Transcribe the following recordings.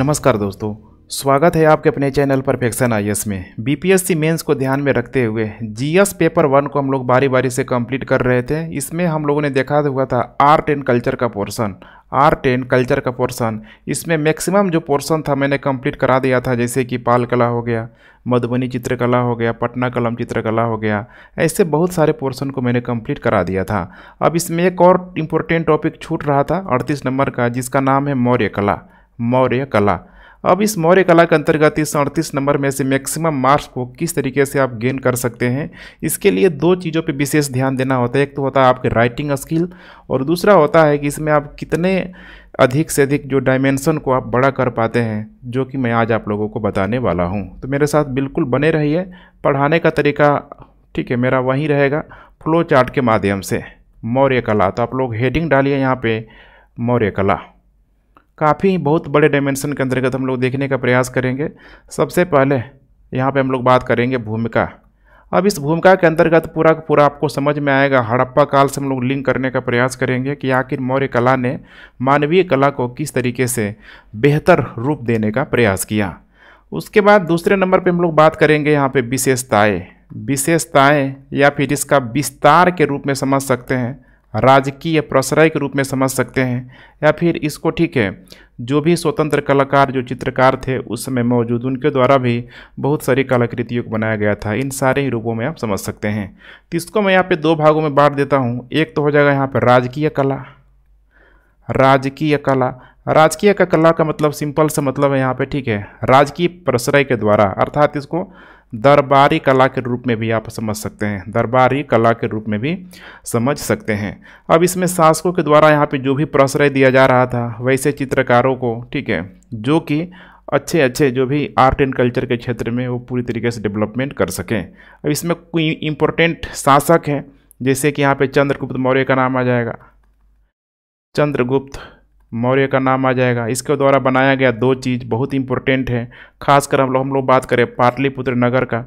नमस्कार दोस्तों स्वागत है आपके अपने चैनल परफेक्शन आई में बीपीएससी मेंस को ध्यान में रखते हुए जीएस पेपर वन को हम लोग बारी बारी से कंप्लीट कर रहे थे इसमें हम लोगों ने देखा हुआ था आर्ट एंड कल्चर का पोर्शन आर्ट एंड कल्चर का पोर्शन इसमें मैक्सिमम जो पोर्शन था मैंने कंप्लीट करा दिया था जैसे कि पाल कला हो गया मधुबनी चित्रकला हो गया पटना कलम चित्रकला हो गया ऐसे बहुत सारे पोर्शन को मैंने कंप्लीट करा दिया था अब इसमें एक और इम्पोर्टेंट टॉपिक छूट रहा था अड़तीस नंबर का जिसका नाम है मौर्य कला मौर्य कला अब इस मौर्य कला के अंतर्गत इस अड़तीस नंबर में से मैक्सिमम मार्क्स को किस तरीके से आप गेन कर सकते हैं इसके लिए दो चीज़ों पे विशेष ध्यान देना होता है एक तो होता है आपके राइटिंग स्किल और दूसरा होता है कि इसमें आप कितने अधिक से अधिक जो डायमेंशन को आप बड़ा कर पाते हैं जो कि मैं आज आप लोगों को बताने वाला हूँ तो मेरे साथ बिल्कुल बने रहिए पढ़ाने का तरीका ठीक है मेरा वहीं रहेगा फ्लो चार्ट के माध्यम से मौर्य कला तो आप लोग हेडिंग डालिए यहाँ पर मौर्य कला काफ़ी बहुत बड़े डायमेंशन के अंतर्गत हम लोग देखने का प्रयास करेंगे सबसे पहले यहाँ पे हम लोग बात करेंगे भूमिका अब इस भूमिका के अंतर्गत पूरा पूरा आपको समझ में आएगा हड़प्पा काल से हम लोग लिंक करने का प्रयास करेंगे कि आखिर मौर्य कला ने मानवीय कला को किस तरीके से बेहतर रूप देने का प्रयास किया उसके बाद दूसरे नंबर पर हम लोग बात करेंगे यहाँ पर विशेषताएँ विशेषताएँ या फिर इसका विस्तार के रूप में समझ सकते हैं राजकीय प्रश्रय के रूप में समझ सकते हैं या फिर इसको ठीक है जो भी स्वतंत्र कलाकार जो चित्रकार थे उस समय मौजूद उनके द्वारा भी बहुत सारी कलाकृतियों को बनाया गया था इन सारे ही रूपों में आप समझ सकते हैं तो इसको मैं यहाँ पे दो भागों में बांट देता हूँ एक तो हो जाएगा यहाँ पर राजकीय कला राजकीय कला राजकीय का कला का मतलब सिंपल सा मतलब है यहाँ पर ठीक है राजकीय प्रश्रय के द्वारा अर्थात इसको दरबारी कला के रूप में भी आप समझ सकते हैं दरबारी कला के रूप में भी समझ सकते हैं अब इसमें शासकों के द्वारा यहाँ पे जो भी प्रश्रय दिया जा रहा था वैसे चित्रकारों को ठीक है जो कि अच्छे अच्छे जो भी आर्ट एंड कल्चर के क्षेत्र में वो पूरी तरीके से डेवलपमेंट कर सकें अब इसमें कोई इम्पोर्टेंट शासक हैं जैसे कि यहाँ पर चंद्रगुप्त मौर्य का नाम आ जाएगा चंद्रगुप्त मौर्य का नाम आ जाएगा इसके द्वारा बनाया गया दो चीज़ बहुत इंपॉर्टेंट है खासकर हम लोग हम लोग बात करें पाटलिपुत्र नगर का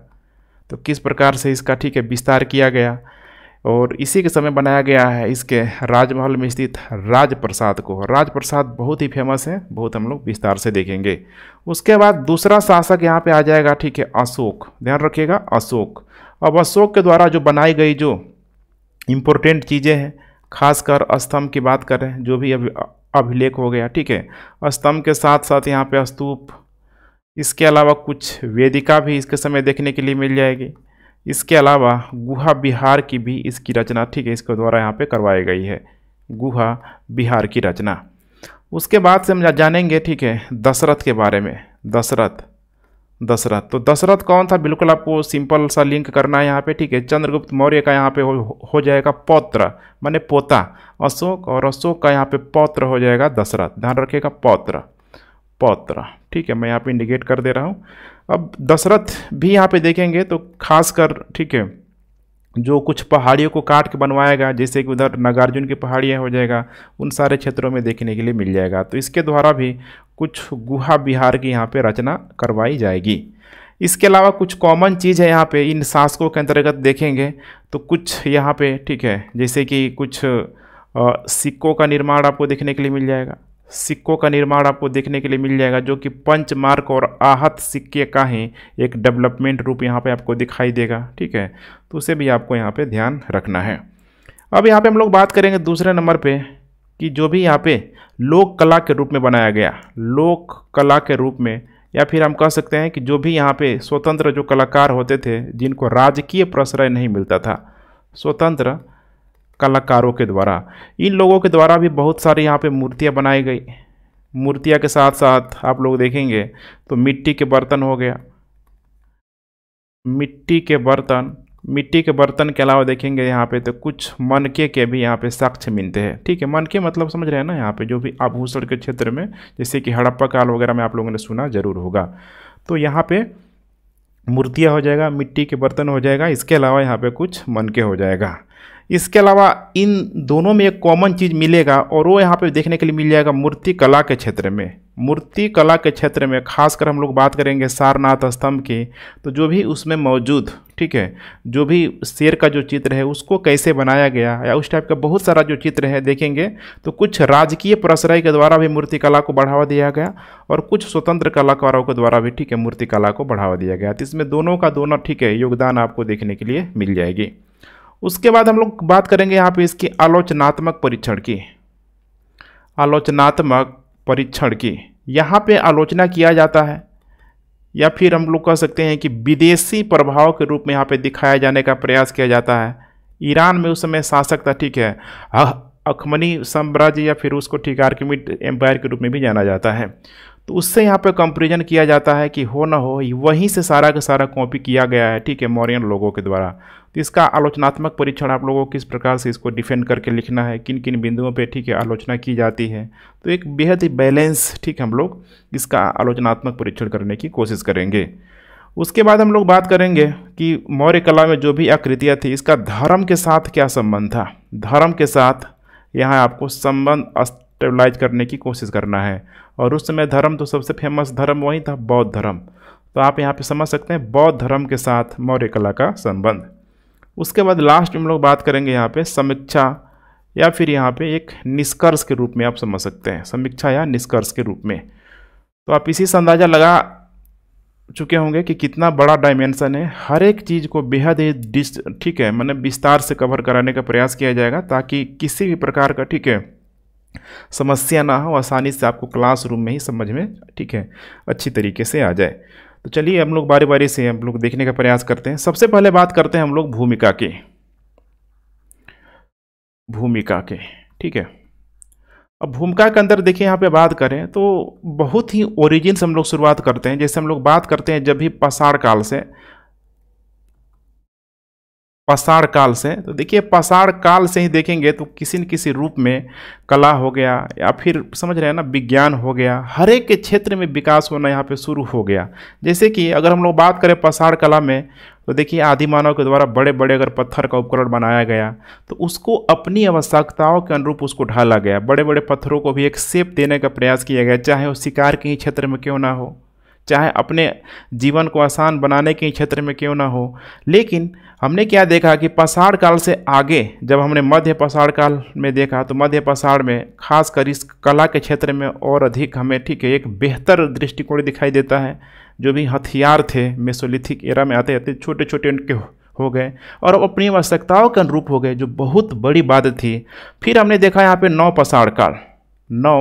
तो किस प्रकार से इसका ठीक है विस्तार किया गया और इसी के समय बनाया गया है इसके राजमहल में स्थित राजप्रसाद को राजप्रसाद बहुत ही फेमस है बहुत हम लोग विस्तार से देखेंगे उसके बाद दूसरा शासक यहाँ पे आ जाएगा ठीक है अशोक ध्यान रखिएगा अशोक अब अशोक के द्वारा जो बनाई गई जो इम्पोर्टेंट चीज़ें हैं खासकर स्तंभ की बात करें जो भी अब अभिलेख हो गया ठीक है स्तंभ के साथ साथ यहाँ पे स्तूप इसके अलावा कुछ वेदिका भी इसके समय देखने के लिए मिल जाएगी इसके अलावा गुहा बिहार की भी इसकी रचना ठीक है इसके द्वारा यहाँ पे करवाई गई है गुहा बिहार की रचना उसके बाद से हम जानेंगे ठीक है दशरथ के बारे में दशरथ दशरथ तो दशरथ कौन था बिल्कुल आपको सिंपल सा लिंक करना है यहाँ पे ठीक है चंद्रगुप्त मौर्य का यहाँ पे हो, हो जाएगा पौत्र माने पोता अशोक और अशोक का यहाँ पे पौत्र हो जाएगा दशरथ ध्यान रखिएगा पौत्र पौत्र ठीक है मैं यहाँ पे इंडिकेट कर दे रहा हूँ अब दशरथ भी यहाँ पे देखेंगे तो खासकर ठीक है जो कुछ पहाड़ियों को काट के बनवाया गया जैसे कि उधर नागार्जुन की पहाड़ियाँ हो जाएगा उन सारे क्षेत्रों में देखने के लिए मिल जाएगा तो इसके द्वारा भी कुछ गुहा बिहार की यहाँ पे रचना करवाई जाएगी इसके अलावा कुछ कॉमन चीज़ है यहाँ पे इन शासकों के अंतर्गत देखेंगे तो कुछ यहाँ पे ठीक है जैसे कि कुछ सिक्कों का निर्माण आपको देखने के लिए मिल जाएगा सिक्कों का निर्माण आपको देखने के लिए मिल जाएगा जो कि पंच मार्क और आहत सिक्के का ही एक डेवलपमेंट रूप यहाँ पे आपको दिखाई देगा ठीक है तो उसे भी आपको यहाँ पे ध्यान रखना है अब यहाँ पे हम लोग बात करेंगे दूसरे नंबर पे कि जो भी यहाँ पे लोक कला के रूप में बनाया गया लोक कला के रूप में या फिर हम कह सकते हैं कि जो भी यहाँ पर स्वतंत्र जो कलाकार होते थे जिनको राजकीय प्रश्रय नहीं मिलता था स्वतंत्र कलाकारों के द्वारा इन लोगों के द्वारा भी बहुत सारी यहाँ पे मूर्तियाँ बनाई गई मूर्तियाँ के साथ साथ आप लोग देखेंगे तो मिट्टी के बर्तन हो गया मिट्टी के बर्तन मिट्टी के बर्तन के अलावा देखेंगे यहाँ पे तो कुछ मनके के भी यहाँ पे साक्ष्य मिलते हैं ठीक है मनके मतलब समझ रहे हैं ना यहाँ पे जो भी आभूषण के क्षेत्र में जैसे कि हड़प्पा काल वगैरह में आप लोगों ने सुना जरूर होगा तो यहाँ पे मूर्तियाँ हो जाएगा मिट्टी के बर्तन हो जाएगा इसके अलावा यहाँ पे कुछ मनके हो जाएगा इसके अलावा इन दोनों में एक कॉमन चीज़ मिलेगा और वो यहाँ पे देखने के लिए मिल जाएगा मूर्ति कला के क्षेत्र में मूर्ति कला के क्षेत्र में खासकर हम लोग बात करेंगे सारनाथ स्तंभ की तो जो भी उसमें मौजूद ठीक है जो भी शेर का जो चित्र है उसको कैसे बनाया गया या उस टाइप का बहुत सारा जो चित्र है देखेंगे तो कुछ राजकीय प्रसराई के द्वारा भी मूर्ति कला को बढ़ावा दिया गया और कुछ स्वतंत्र कलाकारों के द्वारा भी ठीक है मूर्ति कला को बढ़ावा दिया गया तो इसमें दोनों का दोनों ठीक है योगदान आपको देखने के लिए मिल जाएगी उसके बाद हम लोग बात करेंगे यहाँ पे इसकी आलोचनात्मक परीक्षण की आलोचनात्मक परीक्षण की यहाँ पे आलोचना किया जाता है या फिर हम लोग कह सकते हैं कि विदेशी प्रभाव के रूप में यहाँ पे दिखाया जाने का प्रयास किया जाता है ईरान में उस समय शासक था ठीक है अखमनी साम्राज्य या फिर उसको ठीक आर्किमिट एम्पायर के रूप में भी जाना जाता है तो उससे यहाँ पे कंपेरिजन किया जाता है कि हो ना हो वहीं से सारा का सारा कॉपी किया गया है ठीक है मौर्यन लोगों के द्वारा तो इसका आलोचनात्मक परीक्षण आप लोगों को किस प्रकार से इसको डिफेंड करके लिखना है किन किन बिंदुओं पे ठीक है आलोचना की जाती है तो एक बेहद ही बैलेंस ठीक हम लोग इसका आलोचनात्मक परीक्षण करने की कोशिश करेंगे उसके बाद हम लोग बात करेंगे कि मौर्य कला में जो भी आकृतियाँ थी इसका धर्म के साथ क्या संबंध था धर्म के साथ यहाँ आपको संबंध स्टेबलाइज करने की कोशिश करना है और उस समय धर्म तो सबसे फेमस धर्म वही था बौद्ध धर्म तो आप यहाँ पे समझ सकते हैं बौद्ध धर्म के साथ मौर्य कला का संबंध उसके बाद लास्ट में हम लोग बात करेंगे यहाँ पे समीक्षा या फिर यहाँ पे एक निष्कर्ष के रूप में आप समझ सकते हैं समीक्षा या निष्कर्ष के रूप में तो आप इसी से अंदाज़ा लगा चुके होंगे कि कितना बड़ा डायमेंशन है हर एक चीज़ को बेहद ही डिस्ट ठीक है मैंने विस्तार से कवर कराने का प्रयास किया जाएगा ताकि किसी भी प्रकार का ठीक है समस्या ना हो आसानी से आपको क्लासरूम में ही समझ में ठीक है अच्छी तरीके से आ जाए तो चलिए हम लोग बारी बारी से हम लोग देखने का प्रयास करते हैं सबसे पहले बात करते हैं हम लोग भूमिका की भूमिका के ठीक है अब भूमिका के अंदर देखिए यहाँ पे बात करें तो बहुत ही ओरिजिन से हम लोग शुरुआत करते हैं जैसे हम लोग बात करते हैं जब भी पाषाण काल से पसार काल से तो देखिए पसार काल से ही देखेंगे तो किसी न किसी रूप में कला हो गया या फिर समझ रहे हैं ना विज्ञान हो गया हर एक के क्षेत्र में विकास होना यहाँ पे शुरू हो गया जैसे कि अगर हम लोग बात करें पसार कला में तो देखिए आदि मानव के द्वारा बड़े बड़े अगर पत्थर का उपकरण बनाया गया तो उसको अपनी आवश्यकताओं के अनुरूप उसको ढाला गया बड़े बड़े पत्थरों को भी एक सेप देने का प्रयास किया गया चाहे वो शिकार के ही क्षेत्र में क्यों ना हो चाहे अपने जीवन को आसान बनाने के क्षेत्र में क्यों ना हो लेकिन हमने क्या देखा कि पसाड़ काल से आगे जब हमने मध्य पसाड़ काल में देखा तो मध्य पसाड़ में खासकर इस कला के क्षेत्र में और अधिक हमें ठीक है एक बेहतर दृष्टिकोण दिखाई देता है जो भी हथियार थे मेसोलिथिक एरा में आते आते छोटे छोटे उनके हो गए और अपनी आवश्यकताओं के अनुरूप हो गए जो बहुत बड़ी बात थी फिर हमने देखा यहाँ पे नौ पसाड़ काल नौ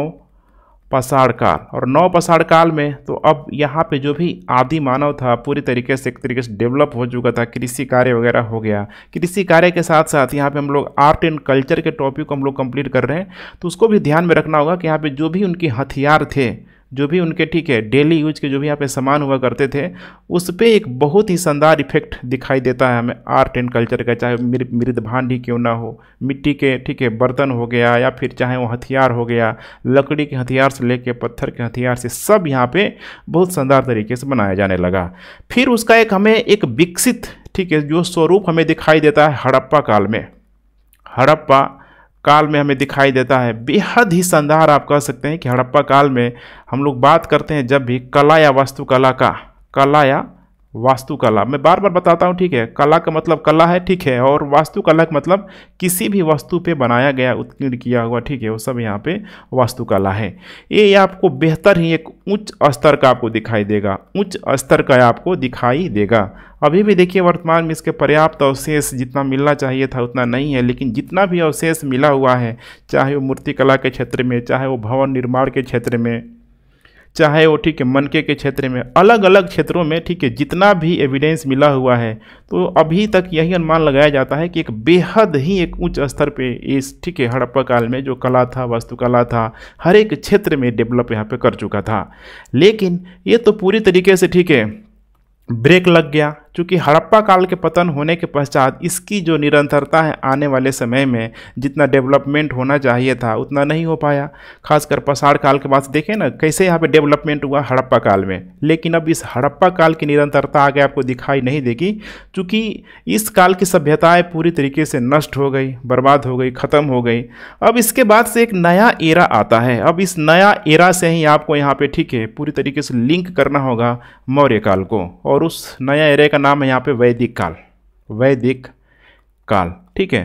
पषाण काल और नौ पषाण काल में तो अब यहाँ पे जो भी आदि मानव था पूरी तरीके से एक तरीके से डेवलप हो चुका था कृषि कार्य वगैरह हो गया कृषि कार्य के साथ साथ यहाँ पे हम लोग आर्ट एंड कल्चर के टॉपिक को हम लोग कंप्लीट कर रहे हैं तो उसको भी ध्यान में रखना होगा कि यहाँ पे जो भी उनके हथियार थे जो भी उनके ठीक है डेली यूज के जो भी यहाँ पे सामान हुआ करते थे उस पर एक बहुत ही शानदार इफेक्ट दिखाई देता है हमें आर्ट एंड कल्चर का चाहे मृद भांडी क्यों ना हो मिट्टी के ठीक है बर्तन हो गया या फिर चाहे वो हथियार हो गया लकड़ी के हथियार से लेके पत्थर के हथियार से सब यहाँ पे बहुत शानदार तरीके से बनाया जाने लगा फिर उसका एक हमें एक विकसित ठीक है जो स्वरूप हमें दिखाई देता है हड़प्पा काल में हड़प्पा काल में हमें दिखाई देता है बेहद ही शानदार आप कह सकते हैं कि हड़प्पा काल में हम लोग बात करते हैं जब भी कला या वास्तुकला का कला या वास्तुकला मैं बार बार बताता हूँ ठीक है कला का मतलब कला है ठीक है और वास्तुकला का मतलब किसी भी वस्तु पे बनाया गया उत्कीर्ण किया हुआ ठीक है वो सब यहाँ पे वास्तुकला है ये आपको बेहतर ही एक उच्च स्तर का आपको दिखाई देगा उच्च स्तर का आपको दिखाई देगा अभी भी देखिए वर्तमान में इसके पर्याप्त अवशेष जितना मिलना चाहिए था उतना नहीं है लेकिन जितना भी अवशेष मिला हुआ है चाहे वो मूर्तिकला के क्षेत्र में चाहे वो भवन निर्माण के क्षेत्र में चाहे वो ठीक है मनके के क्षेत्र में अलग अलग क्षेत्रों में ठीक है जितना भी एविडेंस मिला हुआ है तो अभी तक यही अनुमान लगाया जाता है कि एक बेहद ही एक उच्च स्तर पे इस ठीक है हड़प्पा काल में जो कला था वास्तुकला था हर एक क्षेत्र में डेवलप यहाँ पे कर चुका था लेकिन ये तो पूरी तरीके से ठीक है ब्रेक लग गया क्योंकि हड़प्पा काल के पतन होने के पश्चात इसकी जो निरंतरता है आने वाले समय में जितना डेवलपमेंट होना चाहिए था उतना नहीं हो पाया खासकर पसाड़ काल के बाद देखें ना कैसे यहाँ पे डेवलपमेंट हुआ हड़प्पा काल में लेकिन अब इस हड़प्पा काल की निरंतरता आगे आपको दिखाई नहीं देगी चूँकि इस काल की सभ्यताएँ पूरी तरीके से नष्ट हो गई बर्बाद हो गई ख़त्म हो गई अब इसके बाद से एक नया एरा आता है अब इस नया एरा से ही आपको यहाँ पर ठीक है पूरी तरीके से लिंक करना होगा मौर्य काल को और उस नया एरे का नाम नाम है यहाँ पे वैदिक काल वैदिक काल ठीक है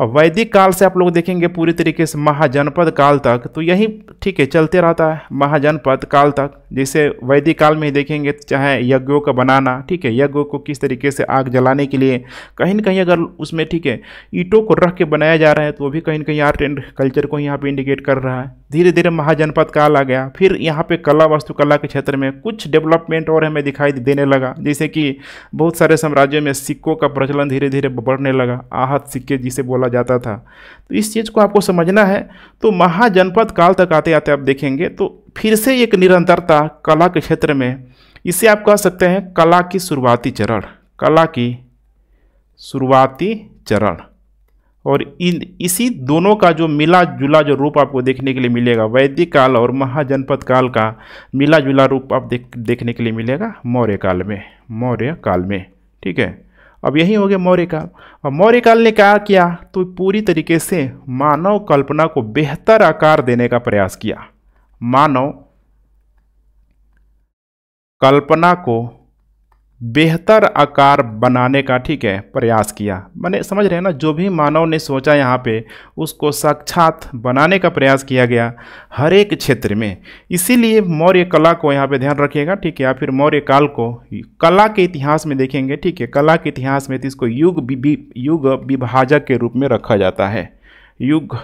और वैदिक काल से आप लोग देखेंगे पूरी तरीके से महाजनपद काल तक तो यही ठीक है चलते रहता है महाजनपद काल तक जैसे वैदिक काल में देखेंगे तो चाहे यज्ञों का बनाना ठीक है यज्ञों को किस तरीके से आग जलाने के लिए कहीं ना कहीं अगर उसमें ठीक है ईंटों को रख के बनाया जा रहा है तो वो भी कहीं ना कहीं आर्ट एंड कल्चर को यहाँ पर इंडिकेट कर रहा है धीरे धीरे महाजनपद काल आ गया फिर यहाँ पर कला वास्तुकला के क्षेत्र में कुछ डेवलपमेंट और हमें दिखाई देने लगा जैसे कि बहुत सारे साम्राज्यों में सिक्कों का प्रचलन धीरे धीरे बढ़ने लगा आहत सिक्के जिसे बोला बोला जाता था तो इस चीज़ को आपको समझना है तो महाजनपद काल तक आते आते आप देखेंगे तो फिर से एक निरंतरता कला के क्षेत्र में इसे आप कह सकते हैं कला की शुरुआती चरण कला की शुरुआती चरण और इन इसी दोनों का जो मिला जुला जो रूप आपको देखने के लिए मिलेगा वैदिक काल और महाजनपद काल का मिला जुला रूप आप देख देखने के लिए मिलेगा मौर्य काल में मौर्य काल में ठीक है अब यही हो गया मौर्य काल और मौर्य काल ने क्या किया तो पूरी तरीके से मानव कल्पना को बेहतर आकार देने का प्रयास किया मानव कल्पना को बेहतर आकार बनाने का ठीक है प्रयास किया मैंने समझ रहे हैं ना जो भी मानव ने सोचा यहाँ पे उसको साक्षात बनाने का प्रयास किया गया हर एक क्षेत्र में इसीलिए मौर्य कला को यहाँ पे ध्यान रखिएगा ठीक है या फिर मौर्य काल को कला के इतिहास में देखेंगे ठीक है कला के इतिहास में तो इसको युग युग विभाजक के रूप में रखा जाता है युग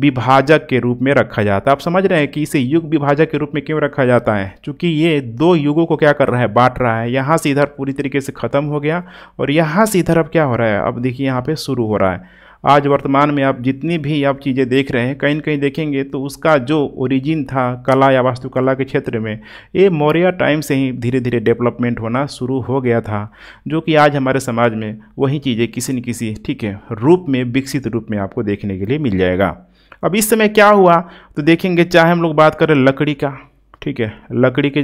विभाजक के रूप में रखा जाता है आप समझ रहे हैं कि इसे युग विभाजक के रूप में क्यों रखा जाता है क्योंकि ये दो युगों को क्या कर रहा है बांट रहा है यहाँ से इधर पूरी तरीके से ख़त्म हो गया और यहाँ से इधर अब क्या हो रहा है अब देखिए यहाँ पे शुरू हो रहा है आज वर्तमान में आप जितनी भी आप चीज़ें देख रहे हैं कहीं कहीं देखेंगे तो उसका जो ओरिजिन था कला या वास्तुकला के क्षेत्र में ये मौर्य टाइम से ही धीरे धीरे डेवलपमेंट होना शुरू हो गया था जो कि आज हमारे समाज में वही चीज़ें किसी न किसी ठीक है रूप में विकसित रूप में आपको देखने के लिए मिल जाएगा अब इस समय क्या हुआ तो देखेंगे चाहे हम लोग बात करें लकड़ी का ठीक है लकड़ी के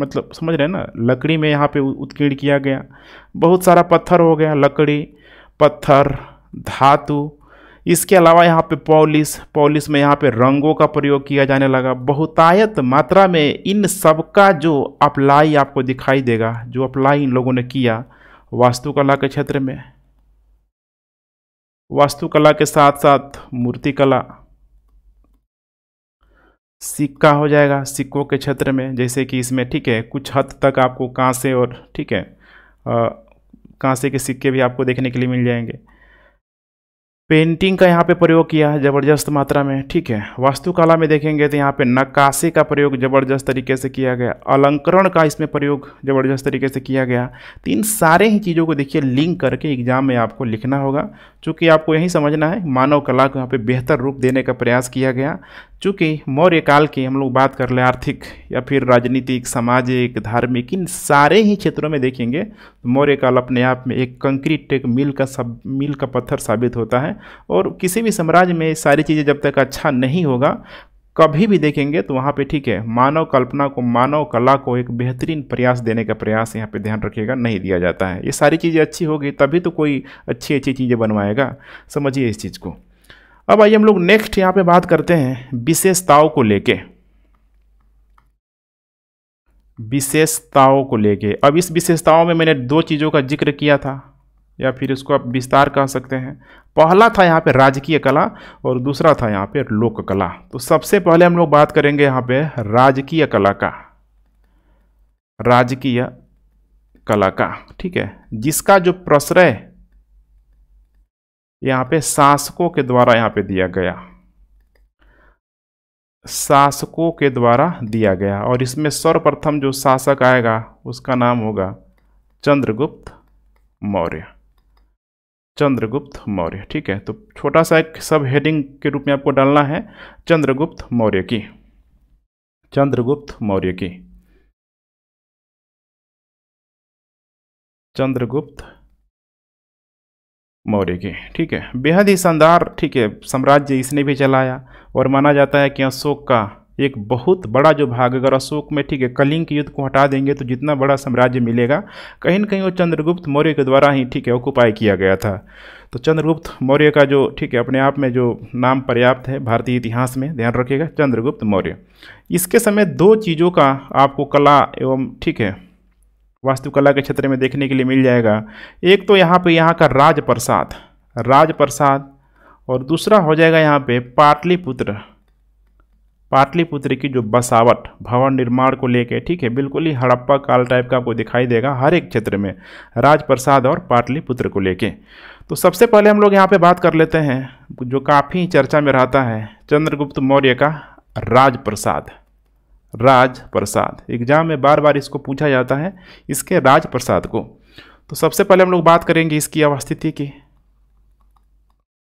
मतलब समझ रहे हैं ना लकड़ी में यहाँ पे उत्कीर्ण किया गया बहुत सारा पत्थर हो गया लकड़ी पत्थर धातु इसके अलावा यहाँ पे पॉलिस पॉलिस में यहाँ पे रंगों का प्रयोग किया जाने लगा बहुतायत मात्रा में इन सब का जो अप्लाई आपको दिखाई देगा जो अप्लाई इन लोगों ने किया वास्तुकला के क्षेत्र में वास्तुकला के साथ साथ मूर्तिकला सिक्का हो जाएगा सिक्कों के क्षेत्र में जैसे कि इसमें ठीक है कुछ हद तक आपको कांसे और ठीक है कांसे के सिक्के भी आपको देखने के लिए मिल जाएंगे पेंटिंग का यहाँ पे प्रयोग किया है ज़बरदस्त मात्रा में ठीक है वास्तुकला में देखेंगे तो यहाँ पे नक्काशी का प्रयोग ज़बरदस्त तरीके से किया गया अलंकरण का इसमें प्रयोग ज़बरदस्त तरीके से किया गया तो इन सारे ही चीज़ों को देखिए लिंक करके एग्जाम में आपको लिखना होगा चूँकि आपको यही समझना है मानव कला को यहाँ पर बेहतर रूप देने का प्रयास किया गया चूँकि मौर्य काल की हम लोग बात कर ले आर्थिक या फिर राजनीतिक सामाजिक धार्मिक इन सारे ही क्षेत्रों में देखेंगे तो मौर्य काल अपने आप में एक कंक्रीट एक मील का सब मील का पत्थर साबित होता है और किसी भी साम्राज्य में सारी चीज़ें जब तक अच्छा नहीं होगा कभी भी देखेंगे तो वहाँ पे ठीक है मानव कल्पना को मानव कला को एक बेहतरीन प्रयास देने का प्रयास यहाँ पे ध्यान रखिएगा नहीं दिया जाता है ये सारी चीज़ें अच्छी होगी तभी तो कोई अच्छी अच्छी चीज़ें बनवाएगा समझिए इस चीज़ को अब आइए हम लोग नेक्स्ट यहाँ पे बात करते हैं विशेषताओं को लेके विशेषताओं को लेके अब इस विशेषताओं में मैंने दो चीज़ों का जिक्र किया था या फिर इसको आप विस्तार कह सकते हैं पहला था यहाँ पे राजकीय कला और दूसरा था यहाँ पे लोक कला तो सबसे पहले हम लोग बात करेंगे यहाँ पे राजकीय कला का राजकीय कला का ठीक है जिसका जो प्रश्रय यहाँ पे शासकों के द्वारा यहाँ पे दिया गया शासकों के द्वारा दिया गया और इसमें सर्वप्रथम जो शासक आएगा उसका नाम होगा चंद्रगुप्त मौर्य चंद्रगुप्त मौर्य ठीक है तो छोटा सा एक सब हेडिंग के रूप में आपको डालना है चंद्रगुप्त मौर्य की चंद्रगुप्त मौर्य की चंद्रगुप्त मौर्य की ठीक है बेहद ही शानदार ठीक है साम्राज्य इसने भी चलाया और माना जाता है कि अशोक का एक बहुत बड़ा जो भाग अगर अशोक में ठीक है कलिंग के युद्ध को हटा देंगे तो जितना बड़ा साम्राज्य मिलेगा कहीं ना कहीं वो चंद्रगुप्त मौर्य के द्वारा ही ठीक है ऑक्यूपाई किया गया था तो चंद्रगुप्त मौर्य का जो ठीक है अपने आप में जो नाम पर्याप्त है भारतीय इतिहास में ध्यान रखिएगा चंद्रगुप्त मौर्य इसके समय दो चीज़ों का आपको कला एवं ठीक है वास्तुकला के क्षेत्र में देखने के लिए मिल जाएगा एक तो यहाँ पर यहाँ का राजप्रसाद राजप्रसाद और दूसरा हो जाएगा यहाँ पे पाटलिपुत्र पाटलिपुत्र की जो बसावट भवन निर्माण को लेके ठीक है बिल्कुल ही हड़प्पा काल टाइप का आपको दिखाई देगा हर एक क्षेत्र में राजप्रसाद और पाटलिपुत्र को लेके तो सबसे पहले हम लोग यहाँ पे बात कर लेते हैं जो काफ़ी चर्चा में रहता है चंद्रगुप्त मौर्य का राजप्रसाद राजप्रसाद एग्जाम में बार बार इसको पूछा जाता है इसके राजप्रसाद को तो सबसे पहले हम लोग बात करेंगे इसकी अवस्थिति की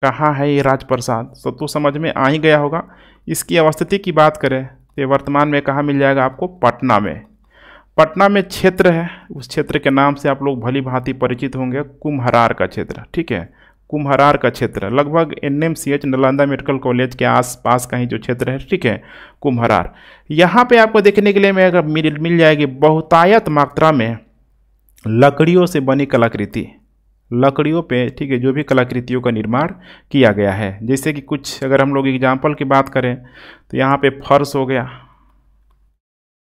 कहाँ है ये राजप्रसाद सब तो समझ में आ ही गया होगा इसकी अवस्थिति की बात करें तो वर्तमान में कहाँ मिल जाएगा आपको पटना में पटना में क्षेत्र है उस क्षेत्र के नाम से आप लोग भली भांति परिचित होंगे कुम्हरार का क्षेत्र ठीक है कुम्हरार का क्षेत्र लगभग N M C H Nalanda medical college के आसपास का ही जो क्षेत्र है ठीक है कुम्हरार यहाँ पे आपको देखने के लिए मैं अगर मिल मिल जाएगी बहुतायत मात्रा में लकड़ियों से बनी कलाकृति लकड़ियों पे ठीक है जो भी कलाकृतियों का निर्माण किया गया है जैसे कि कुछ अगर हम लोग एग्जाम्पल की बात करें तो यहाँ पे फर्श हो गया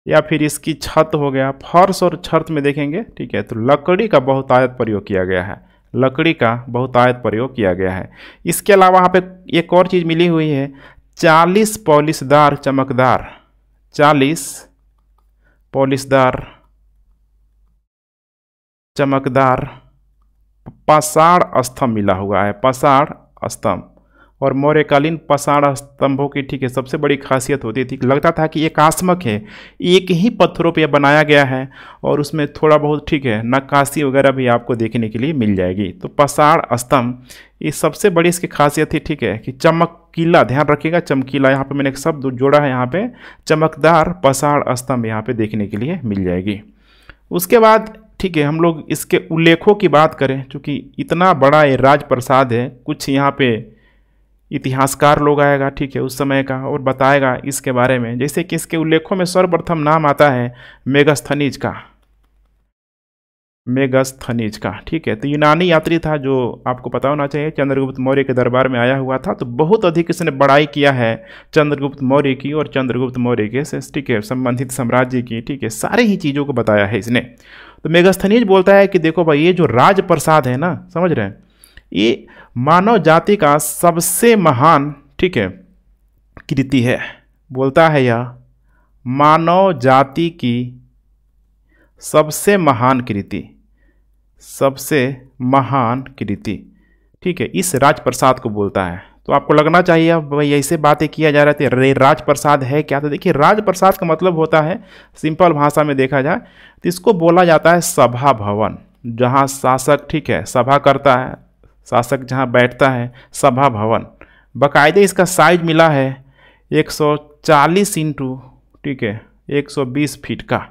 या फिर इसकी छत हो गया फर्श और छत में देखेंगे ठीक है तो लकड़ी का बहुत आयत प्रयोग किया गया है लकड़ी का बहुत आयत प्रयोग किया गया है इसके अलावा यहाँ पे एक और चीज़ मिली हुई है चालीस पॉलिशदार चमकदार चालीस पॉलिशदार चमकदार पाषाण स्तंभ मिला हुआ है पाषाण स्तंभ और मौर्यकालीन पाषाण स्तंभों की ठीक है सबसे बड़ी खासियत होती थी लगता था कि एकास्मक है एक ही पत्थरों पर बनाया गया है और उसमें थोड़ा बहुत ठीक है नक्काशी वगैरह भी आपको देखने के लिए मिल जाएगी तो पाषाण स्तंभ ये सबसे बड़ी इसकी खासियत थी ठीक है कि चमकीला ध्यान रखिएगा चमकीला यहाँ पे मैंने एक शब्द जोड़ा है यहाँ पे चमकदार पाषाण स्तंभ यहाँ पे देखने के लिए मिल जाएगी उसके बाद ठीक है हम लोग इसके उल्लेखों की बात करें क्योंकि इतना बड़ा ये राजप्रसाद है कुछ यहाँ पे इतिहासकार लोग आएगा ठीक है उस समय का और बताएगा इसके बारे में जैसे कि इसके उल्लेखों में सर्वप्रथम नाम आता है मेगास्थनीज का मेगास्थनीज का ठीक है तो यूनानी यात्री था जो आपको पता होना चाहिए चंद्रगुप्त मौर्य के दरबार में आया हुआ था तो बहुत अधिक इसने बड़ाई किया है चंद्रगुप्त मौर्य की और चंद्रगुप्त मौर्य के ठीक है संबंधित साम्राज्य की ठीक है सारे ही चीज़ों को बताया है इसने तो मेघस्थनीज बोलता है कि देखो भाई ये जो राज प्रसाद है ना समझ रहे हैं ये मानव जाति का सबसे महान ठीक है कृति है बोलता है यह मानव जाति की सबसे महान कृति सबसे महान कृति ठीक है इस राजप्रसाद को बोलता है तो आपको लगना चाहिए अब भाई ऐसे बातें किया जा रहा थे रे राज प्रसाद है क्या तो देखिए राज प्रसाद का मतलब होता है सिंपल भाषा में देखा जाए तो इसको बोला जाता है सभा भवन जहाँ शासक ठीक है सभा करता है शासक जहाँ बैठता है सभा भवन बाकायदे इसका साइज मिला है 140 सौ चालीस इंटू ठीक है 120 फीट का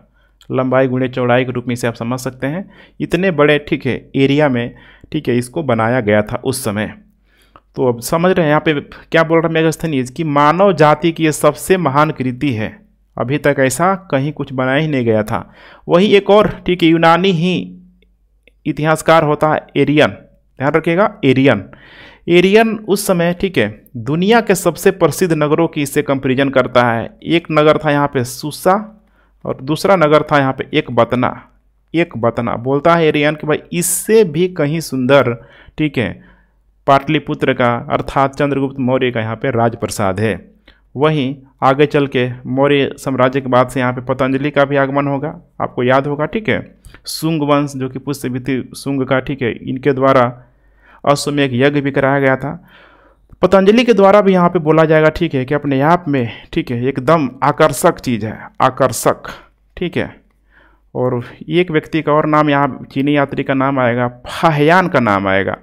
लंबाई गुणे चौड़ाई के रूप में इसे आप समझ सकते हैं इतने बड़े ठीक है एरिया में ठीक है इसको बनाया गया था उस समय तो अब समझ रहे हैं यहाँ पे क्या बोल रहा है मेघस्थनीज कि मानव जाति की ये सबसे महान कृति है अभी तक ऐसा कहीं कुछ बनाया ही नहीं गया था वही एक और ठीक है यूनानी ही इतिहासकार होता है एरियन ध्यान रखिएगा एरियन एरियन उस समय ठीक है दुनिया के सबसे प्रसिद्ध नगरों की इससे कंपेरिजन करता है एक नगर था यहाँ पे सुसा और दूसरा नगर था यहाँ पे एक बतना एक बतना बोलता है एरियन कि भाई इससे भी कहीं सुंदर ठीक है पाटलिपुत्र का अर्थात चंद्रगुप्त मौर्य का यहाँ पे राजप्रसाद है वहीं आगे चल के मौर्य साम्राज्य के बाद से यहाँ पे पतंजलि का भी आगमन होगा आपको याद होगा ठीक है सुंग वंश जो कि पुष्यभिति सुंग का ठीक है इनके द्वारा एक यज्ञ भी कराया गया था पतंजलि के द्वारा भी यहाँ पे बोला जाएगा ठीक है कि अपने आप में ठीक है एकदम आकर्षक चीज़ है आकर्षक ठीक है और एक व्यक्ति का और नाम यहाँ चीनी यात्री का नाम आएगा फाहयान का नाम आएगा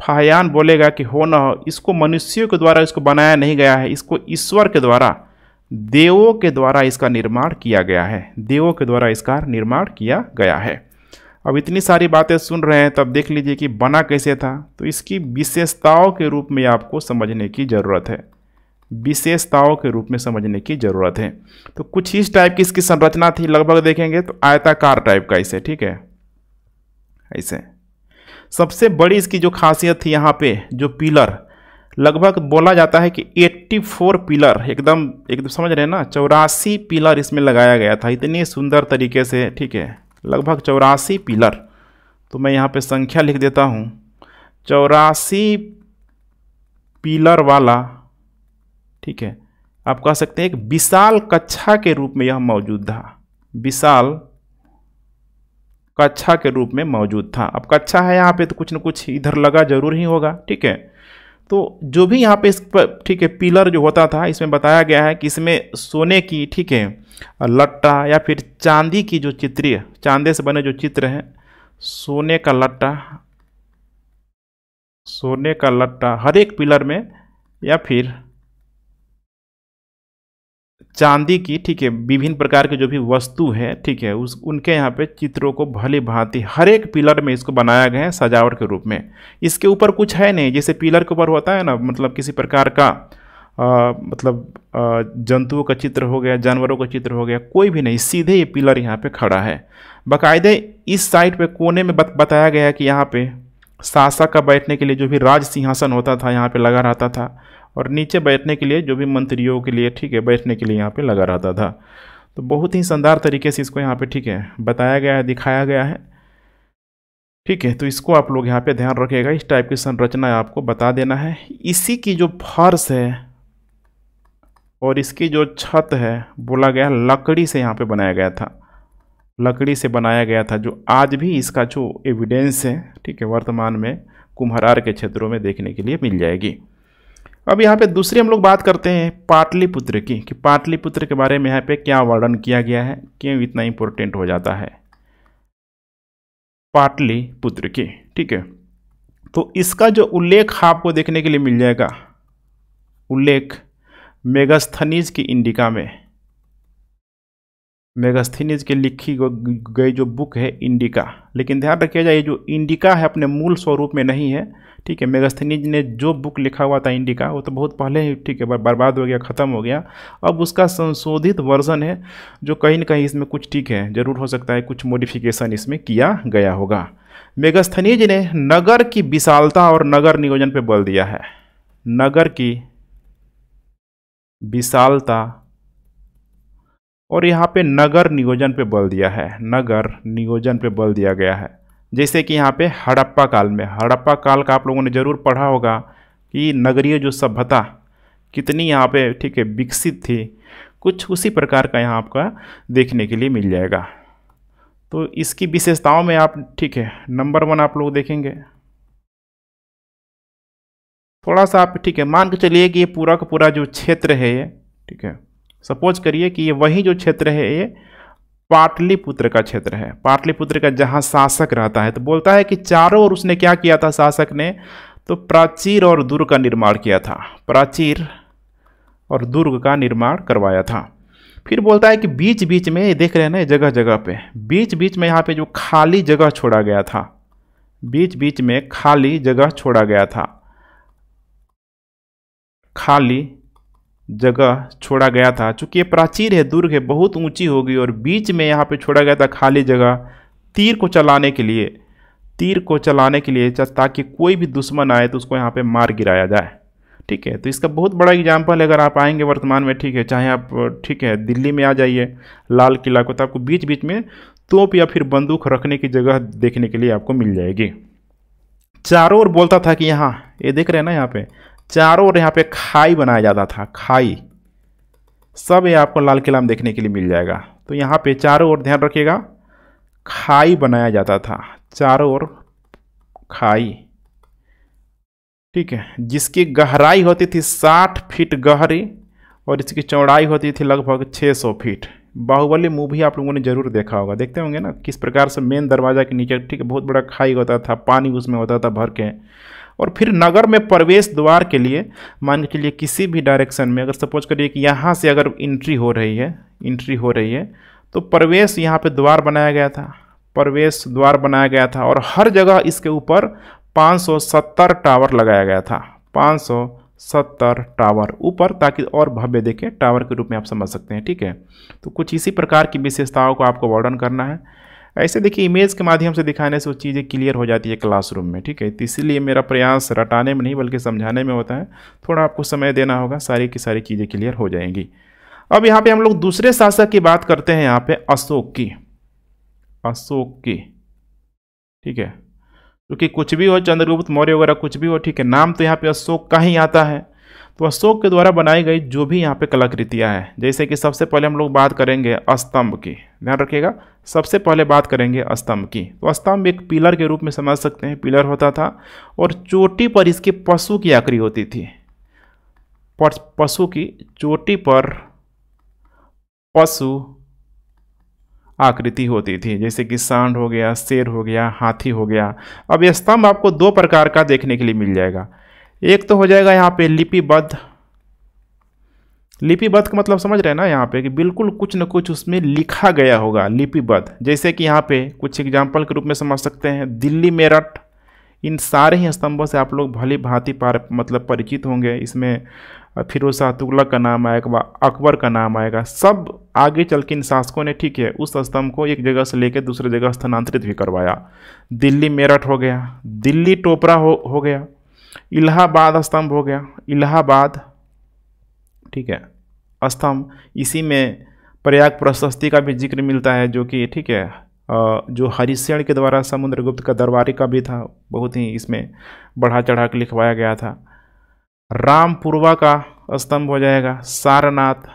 फाहयान बोलेगा कि हो न हो इसको मनुष्यों के द्वारा इसको बनाया नहीं गया है इसको ईश्वर के द्वारा देवों के द्वारा इसका निर्माण किया गया है देवों के द्वारा इसका निर्माण किया गया है अब इतनी सारी बातें सुन रहे हैं तब देख लीजिए कि बना कैसे था तो इसकी विशेषताओं के रूप में आपको समझने की ज़रूरत है विशेषताओं के रूप में समझने की ज़रूरत है तो कुछ इस टाइप की इसकी संरचना थी लगभग देखेंगे तो आयताकार टाइप का इसे ठीक है ऐसे सबसे बड़ी इसकी जो खासियत थी यहाँ पे जो पिलर लगभग बोला जाता है कि 84 पिलर एकदम एकदम समझ रहे हैं ना चौरासी पिलर इसमें लगाया गया था इतने सुंदर तरीके से ठीक है लगभग चौरासी पिलर तो मैं यहाँ पे संख्या लिख देता हूँ चौरासी पिलर वाला ठीक है आप कह सकते हैं एक विशाल कक्षा के रूप में यह मौजूद था विशाल कक्षा के रूप में मौजूद था अब कक्षा है यहाँ पे तो कुछ ना कुछ इधर लगा जरूर ही होगा ठीक है तो जो भी यहाँ पे इस पर ठीक है पिलर जो होता था इसमें बताया गया है कि इसमें सोने की ठीक है लट्टा या फिर चांदी की जो चित्रीय चांदे से बने जो चित्र हैं सोने का लट्टा सोने का लट्टा हर एक पिलर में या फिर चांदी की ठीक है विभिन्न प्रकार के जो भी वस्तु है ठीक है उस उनके यहाँ पे चित्रों को भले भांति हर एक पिलर में इसको बनाया गया है सजावट के रूप में इसके ऊपर कुछ है नहीं जैसे पिलर के ऊपर होता है ना मतलब किसी प्रकार का आ, मतलब जंतुओं का चित्र हो गया जानवरों का चित्र हो गया कोई भी नहीं सीधे ये पिलर यहाँ पे खड़ा है बाकायदे इस साइड पर कोने में बत, बताया गया कि यहाँ पे शासक का बैठने के लिए जो भी राज सिंहासन होता था यहाँ पे लगा रहता था और नीचे बैठने के लिए जो भी मंत्रियों के लिए ठीक है बैठने के लिए यहाँ पे लगा रहता था तो बहुत ही शानदार तरीके से इसको यहाँ पे ठीक है बताया गया है दिखाया गया है ठीक है तो इसको आप लोग यहाँ पे ध्यान रखिएगा इस टाइप की संरचना आपको बता देना है इसी की जो फर्श है और इसकी जो छत है बोला गया लकड़ी से यहाँ पर बनाया गया था लकड़ी से बनाया गया था जो आज भी इसका जो एविडेंस है ठीक है वर्तमान में कुम्हरार के क्षेत्रों में देखने के लिए मिल जाएगी अब यहाँ पे दूसरी हम लोग बात करते हैं पाटलिपुत्र की कि पाटलिपुत्र के बारे में यहाँ पे क्या वर्णन किया गया है क्यों इतना इम्पोर्टेंट हो जाता है पाटलिपुत्र की ठीक है तो इसका जो उल्लेख आपको देखने के लिए मिल जाएगा उल्लेख मेगास्थनीज की इंडिका में मेगास्थीनिज की लिखी गई जो बुक है इंडिका लेकिन ध्यान रखिया जाए जो इंडिका है अपने मूल स्वरूप में नहीं है ठीक है मेगास्थीनिज ने जो बुक लिखा हुआ था इंडिका वो तो बहुत पहले ही ठीक है बर्बाद हो गया ख़त्म हो गया अब उसका संशोधित वर्जन है जो कहीं ना कहीं इसमें कुछ ठीक है ज़रूर हो सकता है कुछ मॉडिफिकेशन इसमें किया गया होगा मेगास्थनीज ने नगर की विशालता और नगर नियोजन पर बल दिया है नगर की विशालता और यहाँ पे नगर नियोजन पे बल दिया है नगर नियोजन पे बल दिया गया है जैसे कि यहाँ पे हड़प्पा काल में हड़प्पा काल का आप लोगों ने ज़रूर पढ़ा होगा कि नगरीय जो सभ्यता कितनी यहाँ पे ठीक है विकसित थी कुछ उसी प्रकार का यहाँ आपका देखने के लिए मिल जाएगा तो इसकी विशेषताओं में आप ठीक है नंबर वन आप लोग देखेंगे थोड़ा सा आप ठीक है मान के चलिए कि ये पूरा का पूरा जो क्षेत्र है ये ठीक है सपोज करिए कि ये वही जो क्षेत्र है ये पाटलिपुत्र का क्षेत्र है पाटलिपुत्र का जहाँ शासक रहता है तो बोलता है कि चारों ओर उसने क्या किया था शासक ने तो प्राचीर और दुर्ग का निर्माण किया था प्राचीर और दुर्ग का निर्माण करवाया था फिर बोलता है कि बीच बीच में ये देख रहे हैं ना जगह जगह पे बीच बीच में यहाँ पे जो खाली जगह छोड़ा गया था बीच बीच में खाली जगह छोड़ा गया था खाली जगह छोड़ा गया था चूँकि ये प्राचीर है दुर्ग है बहुत ऊंची होगी और बीच में यहाँ पे छोड़ा गया था खाली जगह तीर को चलाने के लिए तीर को चलाने के लिए ताकि कोई भी दुश्मन आए तो उसको यहाँ पे मार गिराया जाए ठीक है तो इसका बहुत बड़ा एग्जाम्पल है अगर आप आएंगे वर्तमान में ठीक है चाहे आप ठीक है दिल्ली में आ जाइए लाल किला को तो आपको बीच बीच में तोप या फिर बंदूक रखने की जगह देखने के लिए आपको मिल जाएगी चारों ओर बोलता था कि यहाँ ये यह देख रहे हैं ना यहाँ पे चारों ओर यहाँ पे खाई बनाया जाता था खाई सब ये आपको लाल किला में देखने के लिए मिल जाएगा तो यहाँ पे चारों ओर ध्यान रखिएगा खाई बनाया जाता था चारों ओर खाई ठीक है जिसकी गहराई होती थी साठ फीट गहरी और इसकी चौड़ाई होती थी लगभग 600 सौ फीट बाहुबली मूवी आप लोगों ने जरूर देखा होगा देखते होंगे ना किस प्रकार से मेन दरवाज़ा के नीचे ठीक है बहुत बड़ा खाई होता था पानी उसमें होता था भर के और फिर नगर में प्रवेश द्वार के लिए मान के चलिए किसी भी डायरेक्शन में अगर सपोज करिए कि यहाँ से अगर इंट्री हो रही है इंट्री हो रही है तो प्रवेश यहाँ पे द्वार बनाया गया था प्रवेश द्वार बनाया गया था और हर जगह इसके ऊपर 570 टावर लगाया गया था 570 टावर ऊपर ताकि और भव्य देखें टावर के रूप में आप समझ सकते हैं ठीक है तो कुछ इसी प्रकार की विशेषताओं को आपको वर्णन करना है ऐसे देखिए इमेज के माध्यम से दिखाने से वो चीज़ें क्लियर हो जाती है क्लासरूम में ठीक है तो इसीलिए मेरा प्रयास रटाने में नहीं बल्कि समझाने में होता है थोड़ा आपको समय देना होगा सारी की सारी चीज़ें क्लियर हो जाएंगी अब यहाँ पे हम लोग दूसरे शासक की बात करते हैं यहाँ पे अशोक की अशोक की ठीक है क्योंकि कुछ भी हो चंद्रगुप्त मौर्य वगैरह कुछ भी हो ठीक है नाम तो यहाँ पे अशोक का ही आता है तो अशोक के द्वारा बनाई गई जो भी यहाँ पे कलाकृतियाँ हैं जैसे कि सबसे पहले हम लोग बात करेंगे स्तंभ की ध्यान रखिएगा सबसे पहले बात करेंगे स्तंभ की तो स्तंभ एक पिलर के रूप में समझ सकते हैं पिलर होता था और चोटी पर इसके पशु की आकृति होती थी पशु की चोटी पर पशु आकृति होती थी जैसे कि सांड हो गया शेर हो गया हाथी हो गया अब यह स्तंभ आपको दो प्रकार का देखने के लिए मिल जाएगा एक तो हो जाएगा यहाँ पे लिपिबद्ध लिपिबद्ध का मतलब समझ रहे हैं ना यहाँ पे कि बिल्कुल कुछ न कुछ उसमें लिखा गया होगा लिपिबद्ध जैसे कि यहाँ पे कुछ एग्जाम्पल के रूप में समझ सकते हैं दिल्ली मेरठ इन सारे ही स्तंभों से आप लोग भली भांति पार मतलब परिचित होंगे इसमें फिरोज शाह तुगलक का नाम आएगा अकबर का नाम आएगा सब आगे चल के इन शासकों ने ठीक है उस स्तंभ को एक जगह से लेकर दूसरे जगह स्थानांतरित भी करवाया दिल्ली मेरठ हो गया दिल्ली टोपरा हो हो गया इलाहाबाद स्तंभ हो गया इलाहाबाद ठीक है स्तंभ इसी में प्रयाग प्रशस्ति का भी जिक्र मिलता है जो कि ठीक है जो हरिश्चरण के द्वारा समुद्रगुप्त का दरबारी का भी था बहुत ही इसमें बढ़ा चढ़ा के लिखवाया गया था रामपुरवा का स्तंभ हो जाएगा सारनाथ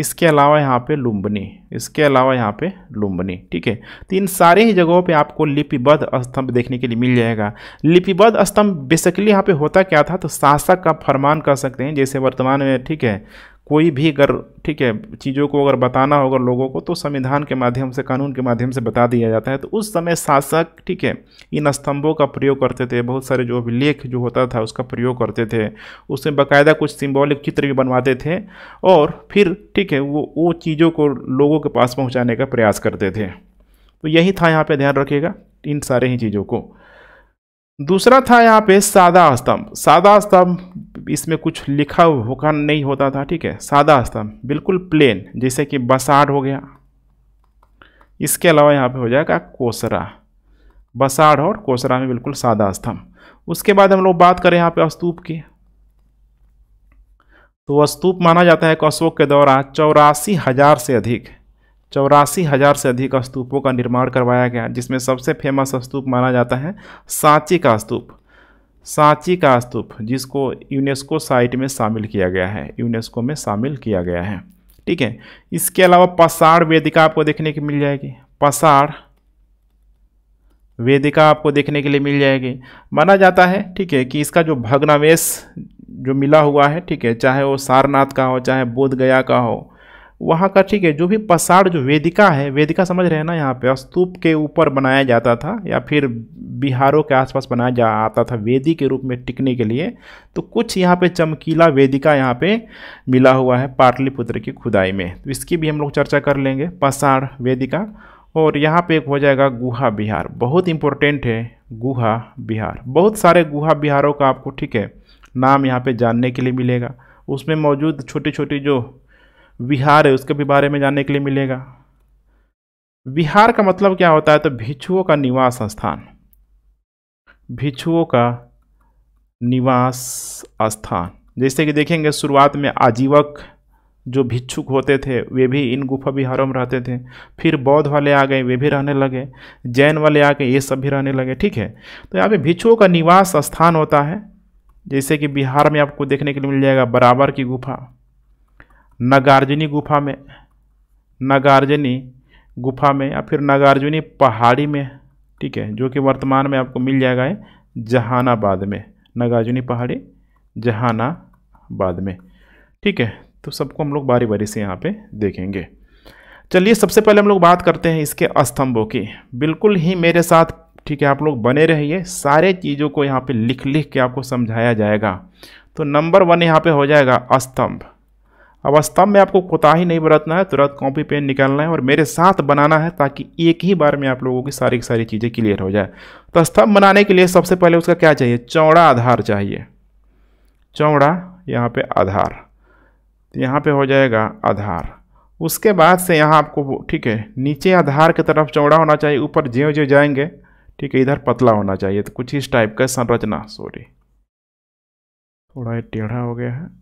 इसके अलावा यहाँ पे लुम्बनी इसके अलावा यहाँ पे लुम्बनी ठीक है तो इन सारे ही जगहों पे आपको लिपिबद्ध स्तंभ देखने के लिए मिल जाएगा लिपिबद्ध स्तंभ बेसिकली यहाँ पे होता क्या था तो शासक का फरमान कर सकते हैं जैसे वर्तमान में ठीक है कोई भी अगर ठीक है चीज़ों को अगर बताना होगा लोगों को तो संविधान के माध्यम से कानून के माध्यम से बता दिया जाता है तो उस समय शासक ठीक है इन स्तंभों का प्रयोग करते थे बहुत सारे जो अभिलेख जो होता था उसका प्रयोग करते थे उसमें बाकायदा कुछ सिम्बॉलिक चित्र भी बनवाते थे और फिर ठीक है वो वो चीज़ों को लोगों के पास पहुँचाने का प्रयास करते थे तो यही था यहाँ पर ध्यान रखिएगा इन सारे ही चीज़ों को दूसरा था यहाँ पे सादा स्तंभ सादा स्तंभ इसमें कुछ लिखा हुआ नहीं होता था ठीक है सादा स्तंभ बिल्कुल प्लेन जैसे कि बसाड हो गया इसके अलावा यहाँ पे हो जाएगा कोसरा बसाड़ और कोसरा में बिल्कुल सादा स्तंभ उसके बाद हम लोग बात करें यहाँ पे अस्तूप की तो अस्तूप माना जाता है कि अशोक के दौरान चौरासी हज़ार से अधिक चौरासी हज़ार से अधिक स्तूपों का निर्माण करवाया गया जिसमें सबसे फेमस स्तूप माना जाता है सांची का स्तूप सांची का स्तूप जिसको यूनेस्को साइट में शामिल किया गया है यूनेस्को में शामिल किया गया है ठीक है इसके अलावा पसाड़ वेदिका आपको देखने की मिल जाएगी पसाड़ वेदिका आपको देखने के लिए मिल जाएगी माना जाता है ठीक है कि इसका जो भग्नावेश जो मिला हुआ है ठीक है चाहे वो सारनाथ का हो चाहे बोधगया का हो वहाँ का ठीक है जो भी पसाड़ जो वेदिका है वेदिका समझ रहे हैं ना यहाँ पे स्तूप के ऊपर बनाया जाता था या फिर बिहारों के आसपास बनाया जा आता था वेदी के रूप में टिकने के लिए तो कुछ यहाँ पे चमकीला वेदिका यहाँ पे मिला हुआ है पाटलिपुत्र की खुदाई में तो इसकी भी हम लोग चर्चा कर लेंगे पसाड़ वेदिका और यहाँ पर एक हो जाएगा गुहा बिहार बहुत इंपॉर्टेंट है गुहा बिहार बहुत सारे गुहा बिहारों का आपको ठीक है नाम यहाँ पर जानने के लिए मिलेगा उसमें मौजूद छोटी छोटी जो विहार है उसके भी बारे में जानने के लिए मिलेगा विहार का मतलब क्या होता है तो भिक्षुओं का निवास स्थान भिक्षुओं का निवास स्थान जैसे कि देखेंगे शुरुआत में आजीवक जो भिक्षुक होते थे वे भी इन गुफा विहारों में रहते थे फिर बौद्ध वाले आ गए वे भी रहने लगे जैन वाले आ गए ये सब भी रहने लगे ठीक है तो यहाँ पे भिक्षुओं का निवास स्थान होता है जैसे कि बिहार में आपको देखने के लिए मिल जाएगा बराबर की गुफा नागार्जुनी गुफा में नागार्जुनी गुफा में या फिर नागार्जुनी पहाड़ी में ठीक है जो कि वर्तमान में आपको मिल जाएगा है जहानाबाद में नागार्जुनी पहाड़ी जहानाबाद में ठीक है तो सबको हम लोग बारी बारी से यहाँ पे देखेंगे चलिए सबसे पहले हम लोग बात करते हैं इसके स्तंभों की बिल्कुल ही मेरे साथ ठीक है आप लोग बने रहिए सारे चीज़ों को यहाँ पे लिख लिख के आपको समझाया जाएगा तो नंबर वन यहाँ पे हो जाएगा स्तंभ अब स्तंभ में आपको कोताही नहीं बरतना है तुरंत कॉपी पेन निकालना है और मेरे साथ बनाना है ताकि एक ही बार में आप लोगों की सारी की सारी चीज़ें क्लियर हो जाए तो स्तंभ बनाने के लिए सबसे पहले उसका क्या चाहिए चौड़ा आधार चाहिए चौड़ा यहाँ पे आधार तो यहाँ पे हो जाएगा आधार उसके बाद से यहाँ आपको ठीक है नीचे आधार की तरफ चौड़ा होना चाहिए ऊपर ज्यो ज्यो जाएंगे ठीक है इधर पतला होना चाहिए तो कुछ इस टाइप का संरचना सॉरी थोड़ा टेढ़ा हो गया है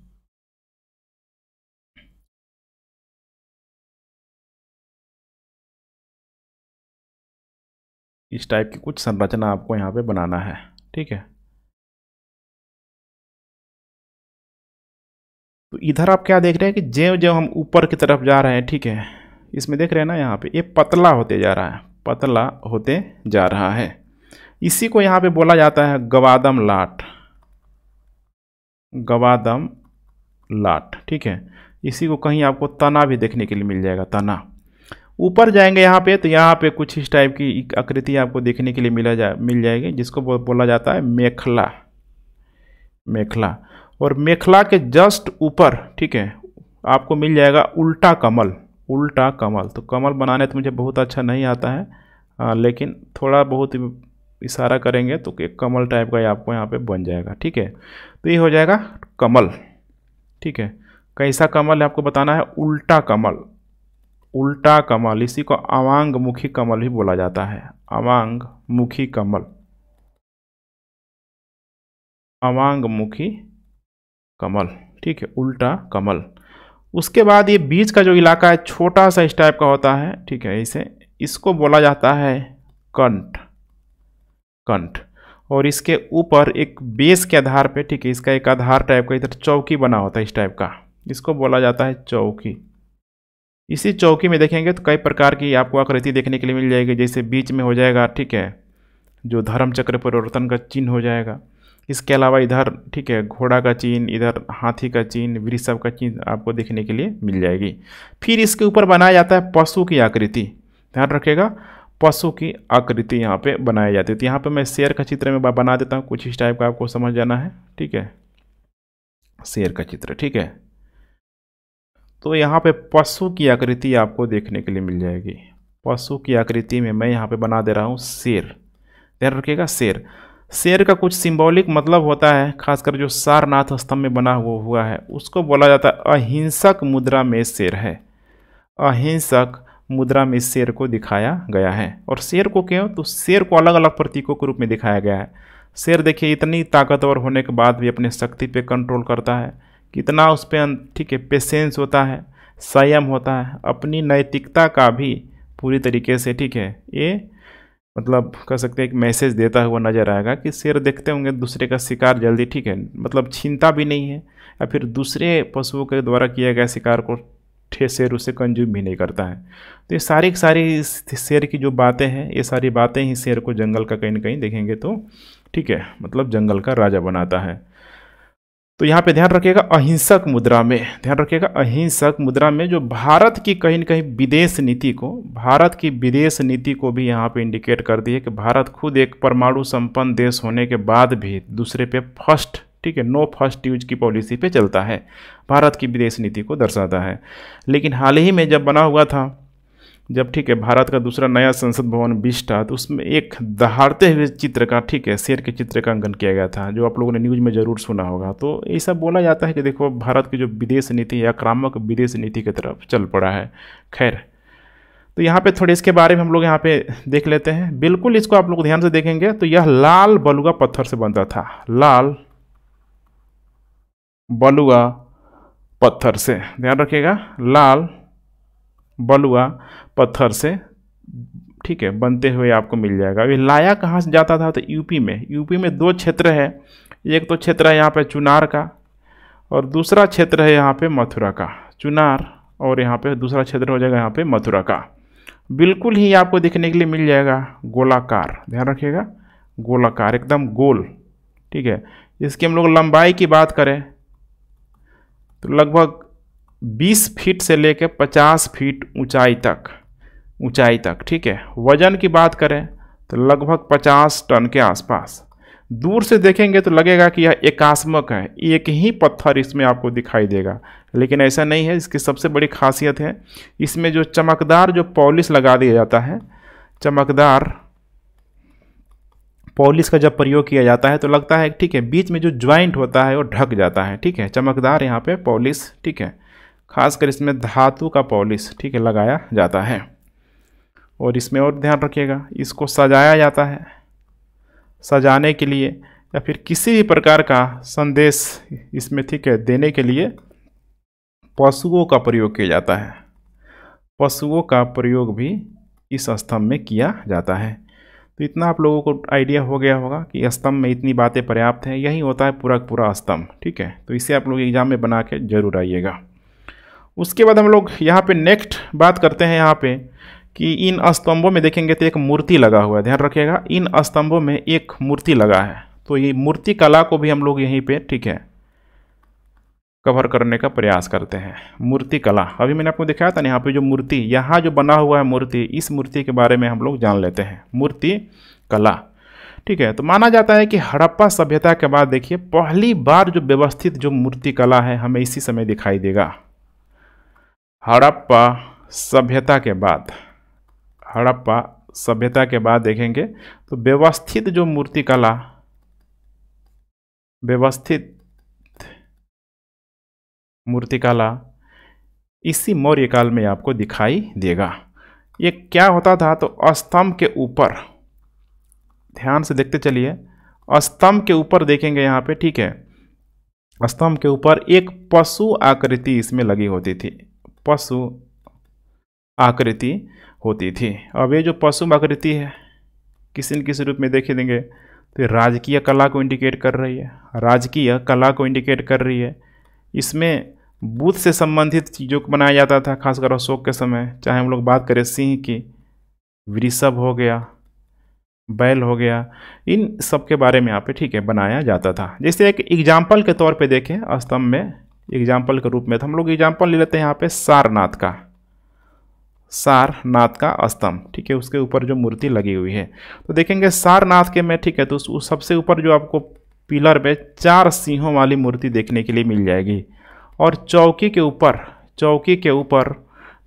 इस टाइप की कुछ संरचना आपको यहाँ पे बनाना है ठीक है तो इधर आप क्या देख रहे हैं कि ज्यो जो हम ऊपर की तरफ जा रहे हैं ठीक है इसमें देख रहे हैं ना यहाँ पे ये पतला होते जा रहा है पतला होते जा रहा है इसी को यहाँ पे बोला जाता है गवादम लाट गवादम लाट ठीक है इसी को कहीं आपको तना भी देखने के लिए मिल जाएगा तना ऊपर जाएंगे यहाँ पे तो यहाँ पे कुछ इस टाइप की आकृति आपको देखने के लिए मिला जा मिल जाएगी जिसको बोला जाता है मेखला मेखला और मेखला के जस्ट ऊपर ठीक है आपको मिल जाएगा उल्टा कमल उल्टा कमल तो कमल बनाने तो मुझे बहुत अच्छा नहीं आता है आ, लेकिन थोड़ा बहुत इशारा करेंगे तो एक कमल टाइप का आपको यहाँ पर बन जाएगा ठीक है तो ये हो जाएगा कमल ठीक है कैसा कमल है आपको बताना है उल्टा कमल उल्टा कमल इसी को अवांग मुखी कमल भी बोला जाता है अवांग मुखी कमल अवांग मुखी कमल ठीक है उल्टा कमल उसके बाद ये बीच का जो इलाका है छोटा सा इस टाइप का होता है ठीक है इसे इसको बोला जाता है कंठ कंठ और इसके ऊपर एक बेस के आधार पे ठीक है इसका एक आधार टाइप का इधर चौकी बना होता है इस टाइप का इसको बोला जाता है चौकी इसी चौकी में देखेंगे तो कई प्रकार की आपको आकृति देखने के लिए मिल जाएगी जैसे बीच में हो जाएगा ठीक है जो धर्म चक्र परिवर्तन का चिन्ह हो जाएगा इसके अलावा इधर ठीक है घोड़ा का चिन्ह इधर हाथी का चिन्ह वृषभ का चिन्ह आपको देखने के लिए मिल जाएगी फिर इसके ऊपर बनाया जाता है पशु की आकृति ध्यान रखेगा पशु की आकृति यहाँ पे बनाई जाती है तो यहाँ पे मैं शेर का चित्र में बना देता हूँ कुछ इस टाइप का आपको समझ जाना है ठीक है शेर का चित्र ठीक है तो यहाँ पे पशु की आकृति आपको देखने के लिए मिल जाएगी पशु की आकृति में मैं यहाँ पे बना दे रहा हूँ शेर ध्यान रखिएगा शेर शेर का कुछ सिंबॉलिक मतलब होता है खासकर जो सारनाथ स्तंभ में बना हुआ हुआ है उसको बोला जाता है अहिंसक मुद्रा में शेर है अहिंसक मुद्रा में शेर को दिखाया गया है और शेर को क्यों तो शेर को अलग अलग प्रतीकों के रूप में दिखाया गया है शेर देखिए इतनी ताकतवर होने के बाद भी अपने शक्ति पे कंट्रोल करता है कितना उस पर ठीक है पेशेंस होता है संयम होता है अपनी नैतिकता का भी पूरी तरीके से ठीक है ये मतलब कह सकते हैं एक मैसेज देता हुआ नज़र आएगा कि शेर देखते होंगे दूसरे का शिकार जल्दी ठीक है मतलब छीनता भी नहीं है या फिर दूसरे पशुओं के द्वारा किया गया शिकार को ठे शेर उसे कंज्यूम भी नहीं करता है तो ये सारी सारी शेर की जो बातें हैं ये सारी बातें ही शेर को जंगल का कहीं ना कहीं देखेंगे तो ठीक है मतलब जंगल का राजा बनाता है तो यहाँ पे ध्यान रखिएगा अहिंसक मुद्रा में ध्यान रखिएगा अहिंसक मुद्रा में जो भारत की कहीं ना कहीं विदेश नीति को भारत की विदेश नीति को भी यहाँ पे इंडिकेट कर दी है कि भारत खुद एक परमाणु संपन्न देश होने के बाद भी दूसरे पे फर्स्ट ठीक है नो फर्स्ट यूज की पॉलिसी पे चलता है भारत की विदेश नीति को दर्शाता है लेकिन हाल ही में जब बना हुआ था जब ठीक है भारत का दूसरा नया संसद भवन बिस्टा तो उसमें एक दहाड़ते हुए चित्र का ठीक है शेर के चित्र का अंकन किया गया था जो आप लोगों ने न्यूज़ में ज़रूर सुना होगा तो ऐसा बोला जाता है कि देखो भारत की जो विदेश नीति या आक्रामक विदेश नीति की तरफ चल पड़ा है खैर तो यहाँ पे थोड़े इसके बारे में हम लोग यहाँ पे देख लेते हैं बिल्कुल इसको आप लोग ध्यान से देखेंगे तो यह लाल बलुआ पत्थर से बनता था लाल बलुआ पत्थर से ध्यान रखिएगा लाल बलुआ पत्थर से ठीक है बनते हुए आपको मिल जाएगा अभी लाया कहाँ से जाता था तो यूपी में यूपी में दो क्षेत्र है एक तो क्षेत्र है यहाँ पे चुनार का और दूसरा क्षेत्र है यहाँ पे मथुरा का चुनार और यहाँ पे दूसरा क्षेत्र हो जाएगा यहाँ पे मथुरा का बिल्कुल ही आपको दिखने के लिए मिल जाएगा गोलाकार ध्यान रखिएगा गोलाकार एकदम गोल ठीक है इसकी हम लोग लंबाई की बात करें तो लगभग 20 फीट से लेकर 50 फीट ऊंचाई तक ऊंचाई तक ठीक है वजन की बात करें तो लगभग 50 टन के आसपास दूर से देखेंगे तो लगेगा कि यह एकास्मक है एक ही पत्थर इसमें आपको दिखाई देगा लेकिन ऐसा नहीं है इसकी सबसे बड़ी खासियत है इसमें जो चमकदार जो पॉलिश लगा दिया जाता है चमकदार पॉलिश का जब प्रयोग किया जाता है तो लगता है ठीक है बीच में जो ज्वाइंट होता है वो ढक जाता है ठीक है चमकदार यहाँ पे पॉलिश ठीक है खासकर इसमें धातु का पॉलिश ठीक है लगाया जाता है और इसमें और ध्यान रखिएगा इसको सजाया जाता है सजाने के लिए या फिर किसी भी प्रकार का संदेश इसमें ठीक है देने के लिए पशुओं का प्रयोग किया जाता है पशुओं का प्रयोग भी इस स्तंभ में किया जाता है तो इतना आप लोगों को आइडिया हो गया होगा कि स्तंभ में इतनी बातें पर्याप्त हैं यही होता है पूरा पूरा स्तंभ ठीक है तो इसे आप लोग एग्जाम में बना के जरूर आइएगा उसके बाद हम लोग यहाँ पे नेक्स्ट बात करते हैं यहाँ पे कि इन स्तंभों में देखेंगे तो एक मूर्ति लगा हुआ है ध्यान रखिएगा इन स्तंभों में एक मूर्ति लगा है तो ये मूर्ति कला को भी हम लोग यहीं पे ठीक है कवर करने का प्रयास करते हैं मूर्ति कला अभी मैंने आपको दिखाया था ना यहाँ पे जो मूर्ति यहाँ जो बना हुआ है मूर्ति इस मूर्ति के बारे में हम लोग जान लेते हैं मूर्ति कला ठीक है तो माना जाता है कि हड़प्पा सभ्यता के बाद देखिए पहली बार जो व्यवस्थित जो मूर्ति कला है हमें इसी समय दिखाई देगा हड़प्पा सभ्यता के बाद हड़प्पा सभ्यता के बाद देखेंगे तो व्यवस्थित जो मूर्तिकला व्यवस्थित मूर्तिकला इसी मौर्य काल में आपको दिखाई देगा ये क्या होता था तो स्तंभ के ऊपर ध्यान से देखते चलिए स्तंभ के ऊपर देखेंगे यहाँ पे ठीक है स्तंभ के ऊपर एक पशु आकृति इसमें लगी होती थी पशु आकृति होती थी अब ये जो पशु आकृति है किसी न किसी रूप में देखे देंगे तो राजकीय कला को इंडिकेट कर रही है राजकीय कला को इंडिकेट कर रही है इसमें बूथ से संबंधित चीज़ों को बनाया जाता था खासकर अशोक के समय चाहे हम लोग बात करें सिंह की वृषभ हो गया बैल हो गया इन सब के बारे में यहाँ पे ठीक है बनाया जाता था जैसे एक एग्जाम्पल के तौर पे देखें स्तंभ में एग्जाम्पल के रूप में तो हम लोग एग्जाम्पल ले लेते हैं यहाँ पे सारनाथ का सारनाथ का स्तंभ ठीक है उसके ऊपर जो मूर्ति लगी हुई है तो देखेंगे सारनाथ के में ठीक है तो उस सबसे ऊपर जो आपको पिलर में चार सिंहों वाली मूर्ति देखने के लिए मिल जाएगी और चौकी के ऊपर चौकी के ऊपर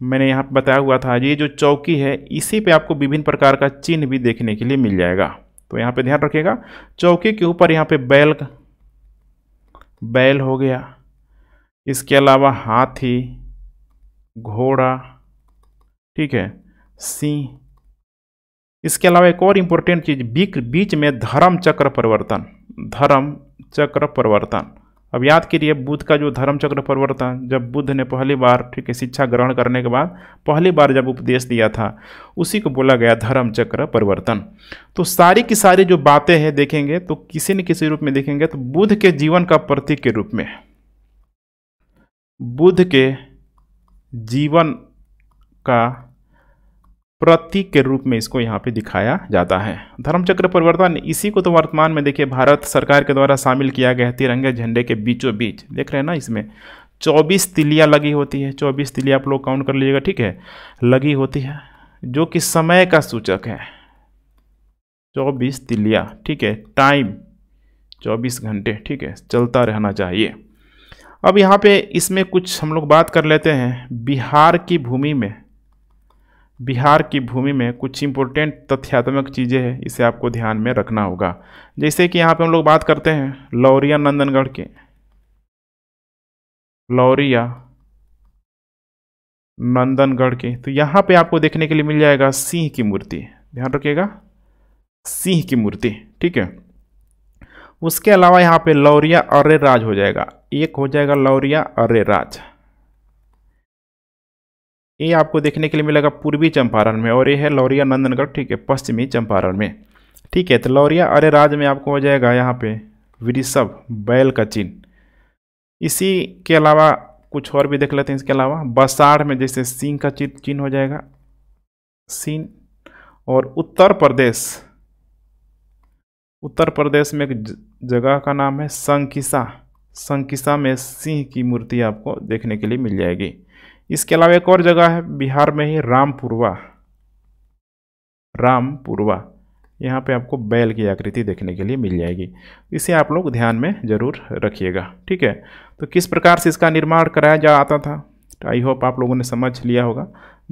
मैंने यहाँ बताया हुआ था ये जो चौकी है इसी पे आपको विभिन्न प्रकार का चिन्ह भी देखने के लिए मिल जाएगा तो यहाँ पे ध्यान रखिएगा चौकी के ऊपर यहाँ पे बैल बैल हो गया इसके अलावा हाथी घोड़ा ठीक है सी इसके अलावा एक और इंपॉर्टेंट चीज बीक बीच में धर्म चक्र परिवर्तन धर्म चक्र परिवर्तन अब याद करिए बुद्ध का जो धर्म चक्र परिवर्तन जब बुद्ध ने पहली बार ठीक है शिक्षा ग्रहण करने के बाद पहली बार जब उपदेश दिया था उसी को बोला गया धर्म चक्र परिवर्तन तो सारी की सारी जो बातें हैं देखेंगे तो किसी न किसी रूप में देखेंगे तो बुद्ध के जीवन का प्रतीक के रूप में बुद्ध के जीवन का प्रतीक के रूप में इसको यहाँ पे दिखाया जाता है धर्मचक्र परिवर्तन इसी को तो वर्तमान में देखिए भारत सरकार के द्वारा शामिल किया गया तिरंगे झंडे के बीचों बीच देख रहे हैं ना इसमें चौबीस तिलियाँ लगी होती है चौबीस तिलिया आप लोग काउंट कर लीजिएगा ठीक है लगी होती है जो कि समय का सूचक है चौबीस तिलिया ठीक है टाइम चौबीस घंटे ठीक है चलता रहना चाहिए अब यहाँ पे इसमें कुछ हम लोग बात कर लेते हैं बिहार की भूमि में बिहार की भूमि में कुछ इंपोर्टेंट तथ्यात्मक चीज़ें हैं इसे आपको ध्यान में रखना होगा जैसे कि यहाँ पे हम लोग बात करते हैं लौरिया नंदनगढ़ के लौरिया नंदनगढ़ के तो यहाँ पे आपको देखने के लिए मिल जाएगा सिंह की मूर्ति ध्यान रखिएगा सिंह की मूर्ति ठीक है उसके अलावा यहाँ पे लौरिया अरे राज हो जाएगा एक हो जाएगा लौरिया अरे राज ये आपको देखने के लिए मिलेगा पूर्वी चंपारण में और ये है लौरिया नंदनगढ़ ठीक है पश्चिमी चंपारण में ठीक है तो लौरिया अरे राज में आपको हो जाएगा यहाँ पे वृषभ बैल का चिन्ह इसी के अलावा कुछ और भी देख लेते हैं इसके अलावा बसाढ़ में जैसे सिंह का चिन्ह हो जाएगा सिंह और उत्तर प्रदेश उत्तर प्रदेश में एक जगह का नाम है संकिसा संकिसा में सिंह की मूर्ति आपको देखने के लिए मिल जाएगी इसके अलावा एक और जगह है बिहार में ही रामपुरवा रामपुरवा यहाँ पे आपको बैल की आकृति देखने के लिए मिल जाएगी इसे आप लोग ध्यान में ज़रूर रखिएगा ठीक है तो किस प्रकार से इसका निर्माण कराया जा आता था तो आई होप आप लोगों ने समझ लिया होगा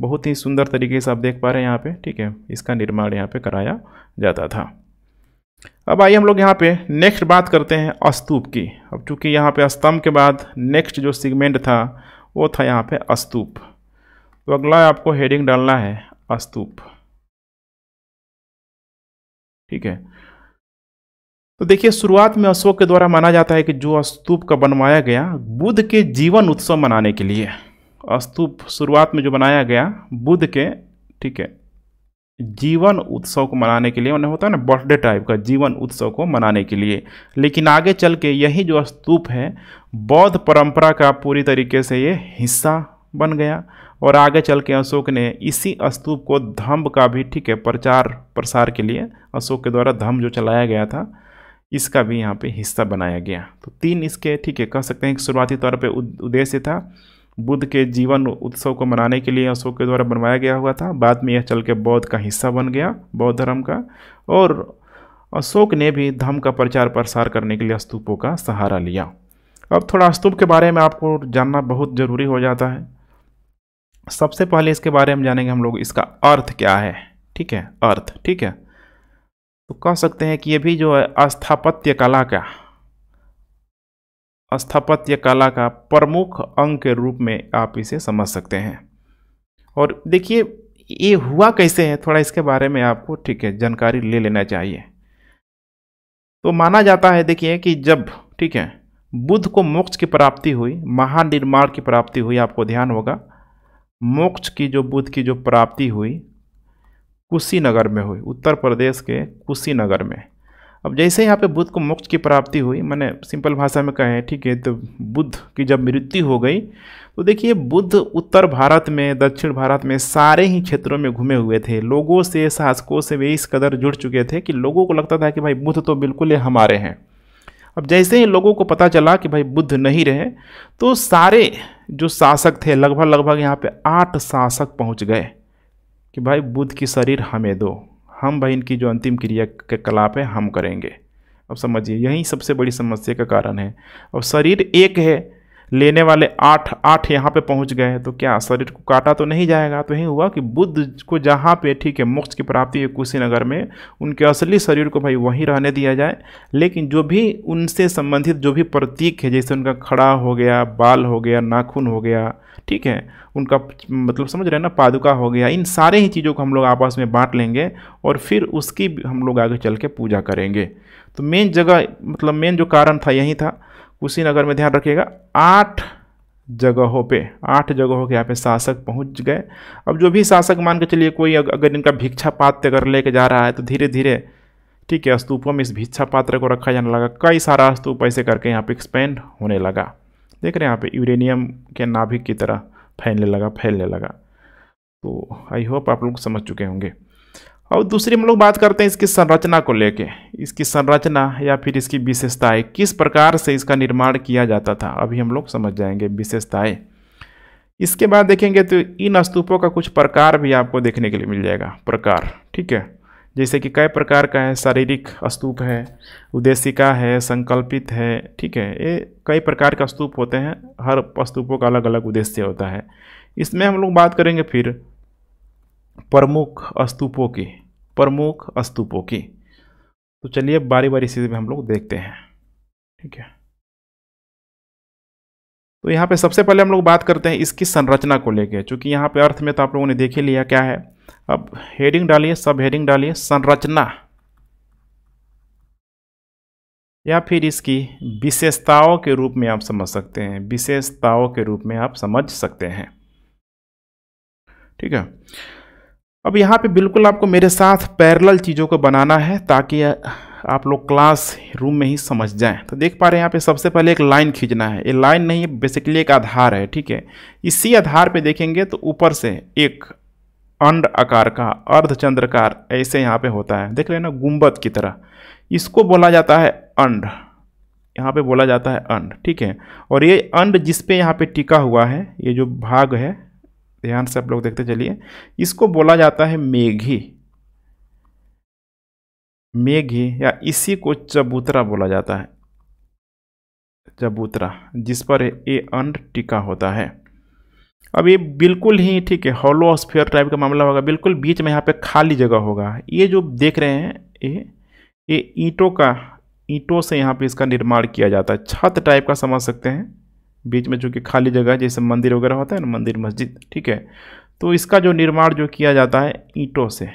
बहुत ही सुंदर तरीके से आप देख पा रहे हैं यहाँ पे ठीक है इसका निर्माण यहाँ पे कराया जाता था अब आइए हम लोग यहाँ पे नेक्स्ट बात करते हैं अस्तूप की अब चूँकि यहाँ पे स्तंभ के बाद नेक्स्ट जो सीगमेंट था वो था यहाँ पे अस्तूप तो अगला आपको हेडिंग डालना है अस्तूप ठीक है तो देखिए शुरुआत में अशोक के द्वारा माना जाता है कि जो अस्तूप का बनवाया गया बुद्ध के जीवन उत्सव मनाने के लिए अस्तूप शुरुआत में जो बनाया गया बुद्ध के ठीक है जीवन उत्सव को मनाने के लिए उन्हें होता है ना बर्थडे टाइप का जीवन उत्सव को मनाने के लिए लेकिन आगे चल के यही जो स्तूप है बौद्ध परंपरा का पूरी तरीके से ये हिस्सा बन गया और आगे चल के अशोक ने इसी स्तूप को धम्भ का भी ठीक है प्रचार प्रसार के लिए अशोक के द्वारा धम्भ जो चलाया गया था इसका भी यहाँ पे हिस्सा बनाया गया तो तीन इसके ठीक है कह सकते हैं कि शुरुआती तौर पे उद्देश्य था बुद्ध के जीवन उत्सव को मनाने के लिए अशोक के द्वारा बनवाया गया हुआ था बाद में यह चल के बौद्ध का हिस्सा बन गया बौद्ध धर्म का और अशोक ने भी धर्म का प्रचार प्रसार करने के लिए स्तूपों का सहारा लिया अब थोड़ा स्तूप के बारे में आपको जानना बहुत ज़रूरी हो जाता है सबसे पहले इसके बारे में जानेंगे हम लोग इसका अर्थ क्या है ठीक है अर्थ ठीक है तो कह सकते हैं कि ये भी जो है स्थापत्य कला का स्थापत्य कला का प्रमुख अंग के रूप में आप इसे समझ सकते हैं और देखिए ये हुआ कैसे है थोड़ा इसके बारे में आपको ठीक है जानकारी ले लेना चाहिए तो माना जाता है देखिए कि जब ठीक है बुद्ध को मोक्ष की प्राप्ति हुई महानिर्माण की प्राप्ति हुई आपको ध्यान होगा मोक्ष की जो बुद्ध की जो प्राप्ति हुई कुशीनगर में हुई उत्तर प्रदेश के कुशीनगर में अब जैसे यहाँ पे बुद्ध को मोक्ष की प्राप्ति हुई मैंने सिंपल भाषा में कहें ठीक है तो बुद्ध की जब मृत्यु हो गई तो देखिए बुद्ध उत्तर भारत में दक्षिण भारत में सारे ही क्षेत्रों में घूमे हुए थे लोगों से शासकों से वे इस कदर जुड़ चुके थे कि लोगों को लगता था कि भाई बुद्ध तो बिल्कुल ही हमारे हैं अब जैसे ही लोगों को पता चला कि भाई बुद्ध नहीं रहे तो सारे जो शासक थे लगभग लगभग यहाँ पे आठ शासक पहुँच गए कि भाई बुद्ध की शरीर हमें दो हम बहन की जो अंतिम क्रिया के कलाप है हम करेंगे अब समझिए यही सबसे बड़ी समस्या का कारण है अब शरीर एक है लेने वाले आठ आठ यहाँ पे पहुँच गए तो क्या शरीर को काटा तो नहीं जाएगा तो यही हुआ कि बुद्ध को जहाँ पे ठीक है मोक्ष की प्राप्ति है कुशीनगर में उनके असली शरीर को भाई वहीं रहने दिया जाए लेकिन जो भी उनसे संबंधित जो भी प्रतीक है जैसे उनका खड़ा हो गया बाल हो गया नाखून हो गया ठीक है उनका मतलब समझ रहे हैं ना पादुका हो गया इन सारे ही चीज़ों को हम लोग आपस में बांट लेंगे और फिर उसकी हम लोग आगे चल के पूजा करेंगे तो मेन जगह मतलब मेन जो कारण था यही था कुशीनगर में ध्यान रखिएगा आठ जगहों पे आठ जगहों के यहाँ पे शासक पहुँच गए अब जो भी शासक मान के चलिए कोई अगर इनका भिक्षा पात्र अगर लेके जा रहा है तो धीरे धीरे ठीक है स्तूपों में इस भिक्षा पात्र को रखा जाने लगा कई सारा स्तूप ऐसे करके यहाँ पे एक्सपेंड होने लगा देख रहे हैं यहाँ पे यूरेनियम के नाभिक की तरह फैलने लगा फैलने लगा तो आई होप आप लोग समझ चुके होंगे और दूसरी हम लोग बात करते हैं इसकी संरचना को लेके इसकी संरचना या फिर इसकी विशेषताएं किस प्रकार से इसका निर्माण किया जाता था अभी हम लोग समझ जाएंगे विशेषताएं इसके बाद देखेंगे तो इन स्तूपों का कुछ प्रकार भी आपको देखने के लिए मिल जाएगा प्रकार ठीक है जैसे कि कई प्रकार का है शारीरिक स्तूप है उद्देशिका है संकल्पित है ठीक है ये कई प्रकार के स्तूप होते हैं हर स्तूपों का अलग अलग उद्देश्य होता है इसमें हम लोग बात करेंगे फिर प्रमुख स्तूपों की प्रमुख स्तूपों की तो चलिए बारी बारी इसी में हम लोग देखते हैं ठीक है तो यहाँ पे सबसे पहले हम लोग बात करते हैं इसकी संरचना को लेके चूंकि यहाँ पे अर्थ में तो आप लोगों ने देख ही लिया क्या है अब हेडिंग डालिए सब हेडिंग डालिए संरचना या फिर इसकी विशेषताओं के रूप में आप समझ सकते हैं विशेषताओं के रूप में आप समझ सकते हैं ठीक है अब यहाँ पे बिल्कुल आपको मेरे साथ पैरेलल चीज़ों को बनाना है ताकि आप लोग क्लास रूम में ही समझ जाएं तो देख पा रहे हैं यहाँ पे सबसे पहले एक लाइन खींचना है ये लाइन नहीं है बेसिकली एक आधार है ठीक है इसी आधार पे देखेंगे तो ऊपर से एक अंड आकार का अर्धचंद्रकार ऐसे यहाँ पे होता है देख रहे हैं ना गुंबद की तरह इसको बोला जाता है अंड यहाँ पर बोला जाता है अंड ठीक है और ये अंड जिसपे यहाँ पर टिका हुआ है ये जो भाग है ध्यान से आप लोग देखते चलिए इसको बोला जाता है मेघी मेघी या इसी को चबूतरा बोला जाता है चबूतरा जिस पर ए अंड टिका होता है अब ये बिल्कुल ही ठीक है हॉलो स्फेयर टाइप का मामला होगा बिल्कुल बीच में यहाँ पे खाली जगह होगा ये जो देख रहे हैं ये ये ईंटों का ईंटों से यहाँ पे इसका निर्माण किया जाता है छत टाइप का समझ सकते हैं बीच में जो कि खाली जगह जैसे मंदिर वगैरह होता है ना मंदिर मस्जिद ठीक है तो इसका जो निर्माण जो किया जाता है ईंटों से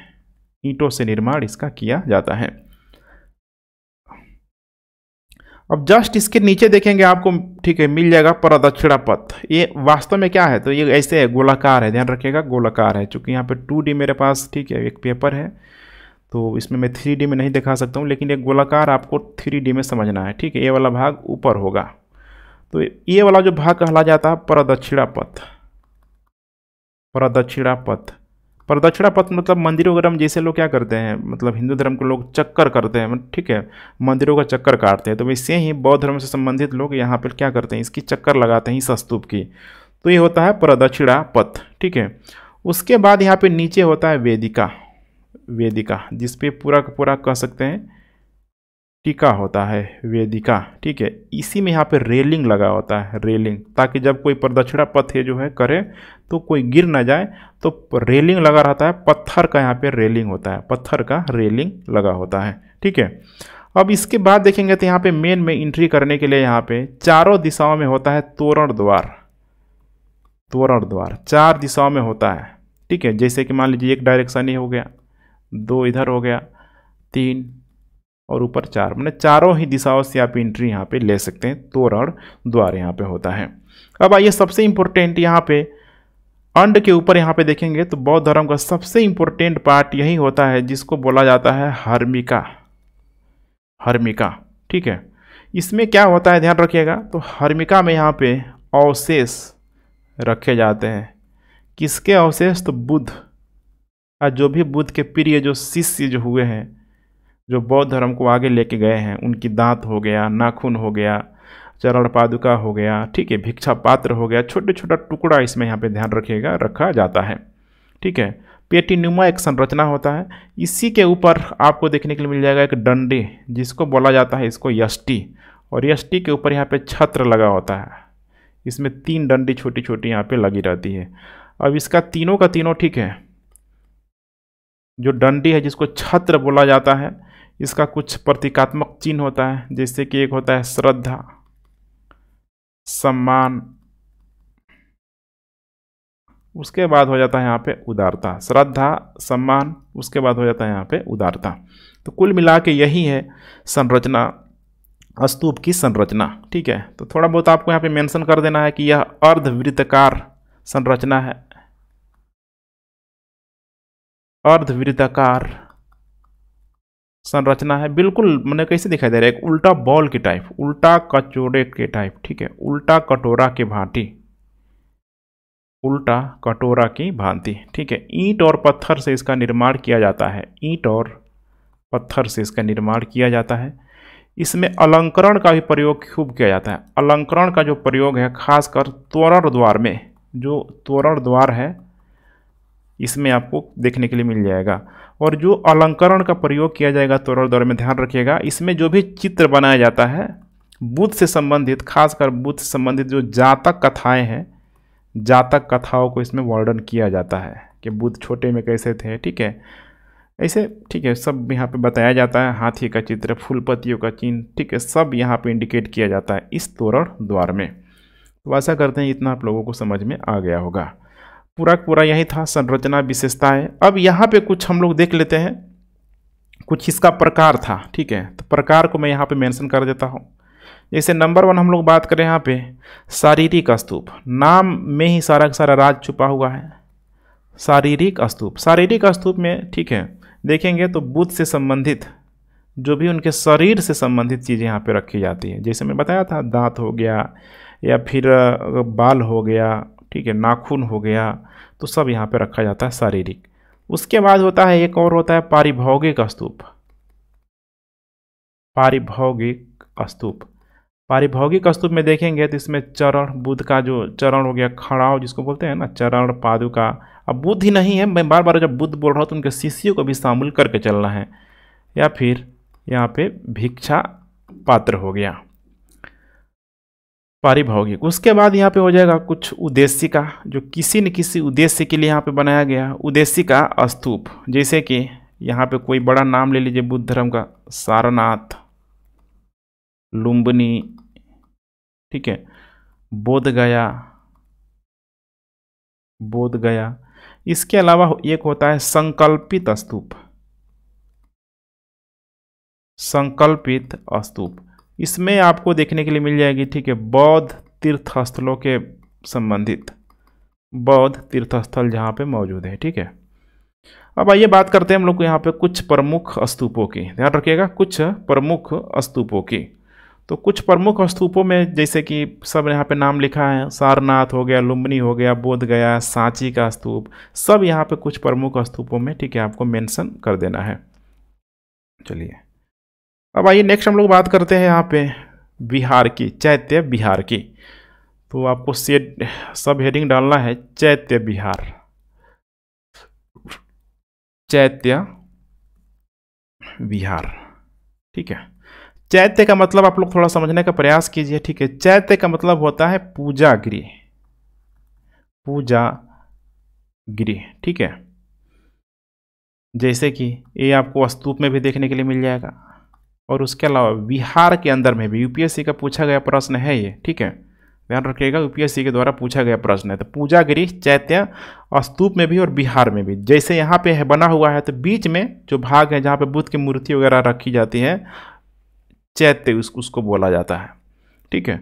ईंटों से निर्माण इसका किया जाता है अब जस्ट इसके नीचे देखेंगे आपको ठीक है मिल जाएगा प्रदक्षिणा पथ ये वास्तव में क्या है तो ये ऐसे है गोलाकार है ध्यान रखिएगा गोलाकार है चूंकि यहाँ पे टू डी मेरे पास ठीक है एक पेपर है तो इसमें मैं थ्री डी में नहीं दिखा सकता हूँ लेकिन ये गोलाकार आपको थ्री डी में समझना है ठीक है ये वाला भाग ऊपर होगा तो ये वाला जो भाग कहला जाता है प्रदक्षिणा पथ प्रदक्षिणा पथ प्रदक्षिणा पथ मतलब मंदिर वगैरह में जैसे लोग क्या करते हैं मतलब हिंदू धर्म के लोग चक्कर करते हैं मतलब ठीक है मंदिरों का चक्कर काटते हैं तो वैसे ही बौद्ध धर्म से संबंधित लोग यहाँ पर क्या करते हैं इसकी चक्कर लगाते हैं इस स्तूप की तो ये होता है प्रदक्षिणा पथ ठीक है उसके बाद यहाँ पे नीचे होता है वेदिका वेदिका जिसपे पूरा का पूरा कह सकते हैं टीका होता है वेदिका ठीक है इसी में यहाँ पे रेलिंग लगा होता है रेलिंग ताकि जब कोई प्रदक्षिणा पथ जो है करे तो कोई गिर ना जाए तो रेलिंग लगा रहता है पत्थर का यहाँ पे रेलिंग होता है पत्थर का रेलिंग लगा होता है ठीक है अब इसके बाद देखेंगे तो यहाँ पे मेन में एंट्री करने के लिए यहाँ पे चारों दिशाओं में होता है तोरण द्वार तोरण द्वार चार दिशाओं में होता है ठीक है जैसे कि मान लीजिए एक डायरेक्शन ही हो गया दो इधर हो गया तीन और ऊपर चार मैंने चारों ही दिशाओं से आप एंट्री यहाँ पे ले सकते हैं तोरण द्वार यहाँ पे होता है अब आइए सबसे इम्पोर्टेंट यहाँ पे अंड के ऊपर यहाँ पे देखेंगे तो बौद्ध धर्म का सबसे इम्पोर्टेंट पार्ट यही होता है जिसको बोला जाता है हर्मिका हर्मिका ठीक है इसमें क्या होता है ध्यान रखिएगा तो हर्मिका में यहाँ पर अवशेष रखे जाते हैं किसके अवशेष तो बुद्ध आज जो भी बुद्ध के प्रिय जो शिष्य जो हुए हैं जो बौद्ध धर्म को आगे लेके गए हैं उनकी दांत हो गया नाखून हो गया चरण पादुका हो गया ठीक है भिक्षा पात्र हो गया छोटे छोटा टुकड़ा इसमें यहाँ पे ध्यान रखिएगा रखा जाता है ठीक है पेटी नुमा एक संरचना होता है इसी के ऊपर आपको देखने के लिए मिल जाएगा एक डंडी जिसको बोला जाता है इसको यष्टि और यष्टि के ऊपर यहाँ पे छत्र लगा होता है इसमें तीन डंडी छोटी छोटी यहाँ पे लगी रहती है अब इसका तीनों का तीनों ठीक है जो डंडी है जिसको छत्र बोला जाता है इसका कुछ प्रतीकात्मक चिन्ह होता है जैसे कि एक होता है श्रद्धा सम्मान उसके बाद हो जाता है यहाँ पे उदारता श्रद्धा सम्मान उसके बाद हो जाता है यहाँ पे उदारता तो कुल मिला के यही है संरचना स्तूप की संरचना ठीक है तो थोड़ा बहुत आपको यहाँ पे मेंशन कर देना है कि यह अर्धवृत्तकार संरचना है अर्धवृत्तकार संरचना है बिल्कुल मैंने कैसे दिखाई दे रहा है एक उल्टा बॉल की टाइप उल्टा कचोरे के टाइप ठीक है उल्टा कटोरा के भांति उल्टा कटोरा की भांति ठीक है ईंट और पत्थर से इसका निर्माण किया जाता है ईंट और पत्थर से इसका निर्माण किया जाता है इसमें अलंकरण का भी प्रयोग खूब किया जाता है अलंकरण का जो प्रयोग है खासकर तोरण द्वार में जो तोरण द्वार है इसमें आपको देखने के लिए मिल जाएगा और जो अलंकरण का प्रयोग किया जाएगा तोरण दौर में ध्यान रखिएगा इसमें जो भी चित्र बनाया जाता है बुद्ध से संबंधित खासकर बुद्ध से संबंधित जो जातक कथाएं हैं जातक कथाओं को इसमें वर्णन किया जाता है कि बुद्ध छोटे में कैसे थे ठीक है ऐसे ठीक है सब यहाँ पे बताया जाता है हाथी का चित्र फूलपतियों का चिन्ह ठीक है सब यहाँ पे इंडिकेट किया जाता है इस तोरण द्वार में तो आशा करते हैं इतना आप लोगों को समझ में आ गया होगा पूरा पूरा यही था संरचना विशेषताएं अब यहाँ पे कुछ हम लोग देख लेते हैं कुछ इसका प्रकार था ठीक है तो प्रकार को मैं यहाँ पे मेंशन कर देता हूँ जैसे नंबर वन हम लोग बात करें यहाँ पे शारीरिक स्तूप नाम में ही सारा सारा राज छुपा हुआ है शारीरिक स्तूप शारीरिक स्तूप में ठीक है देखेंगे तो बुद्ध से संबंधित जो भी उनके शरीर से संबंधित चीज़ें यहाँ पे रखी जाती हैं जैसे मैं बताया था दांत हो गया या फिर बाल हो गया ठीक है नाखून हो गया तो सब यहाँ पे रखा जाता है शारीरिक उसके बाद होता है एक और होता है पारिभौगिक स्तूप पारिभौगिक स्तूप पारिभौगिक स्तूप में देखेंगे तो इसमें चरण बुद्ध का जो चरण हो गया खड़ाव जिसको बोलते हैं ना चरण पादुका अब बुद्ध ही नहीं है मैं बार बार जब बुद्ध बोल रहा हूँ तो उनके शिष्यों को भी शामिल करके चलना है या फिर यहाँ पे भिक्षा पात्र हो गया पारिभाषिक उसके बाद यहाँ पे हो जाएगा कुछ उद्देश्य का जो किसी न किसी उद्देश्य के लिए यहाँ पे बनाया गया उद्देश्य का स्तूप जैसे कि यहाँ पे कोई बड़ा नाम ले लीजिए बुद्ध धर्म का सारनाथ लुम्बनी ठीक है बोध गया बोध गया इसके अलावा एक होता है संकल्पित स्तूप संकल्पित स्तूप इसमें आपको देखने के लिए मिल जाएगी ठीक है बौद्ध तीर्थस्थलों के संबंधित बौद्ध तीर्थस्थल जहाँ पे मौजूद है ठीक है अब आइए बात करते हैं हम लोग को यहाँ पे कुछ प्रमुख स्तूपों की ध्यान रखिएगा कुछ प्रमुख स्तूपों की तो कुछ प्रमुख स्तूपों में जैसे कि सब यहाँ पे नाम लिखा है सारनाथ हो गया लुम्बनी हो गया बोध गया सांची का स्तूप सब यहाँ पे कुछ प्रमुख स्तूपों में ठीक है आपको मेंशन कर देना है चलिए अब आइए नेक्स्ट हम लोग बात करते हैं यहाँ पे बिहार की चैत्य बिहार की तो आपको से सब हेडिंग डालना है चैत्य बिहार चैत्य बिहार ठीक है चैत्य का मतलब आप लोग थोड़ा समझने का प्रयास कीजिए ठीक है चैत्य का मतलब होता है पूजा गृह पूजा गृह ठीक है जैसे कि ये आपको स्तूप में भी देखने के लिए मिल जाएगा और उसके अलावा बिहार के अंदर में भी यूपीएससी का पूछा गया प्रश्न है ये ठीक है ध्यान रखिएगा यूपीएससी के द्वारा पूछा गया प्रश्न है तो पूजा गृह चैत्य स्तूप में भी और बिहार में भी जैसे यहाँ पे है बना हुआ है तो बीच में जो भाग है जहाँ पे बुद्ध की मूर्ति वगैरह रखी जाती है चैत्य उस, उसको बोला जाता है ठीक है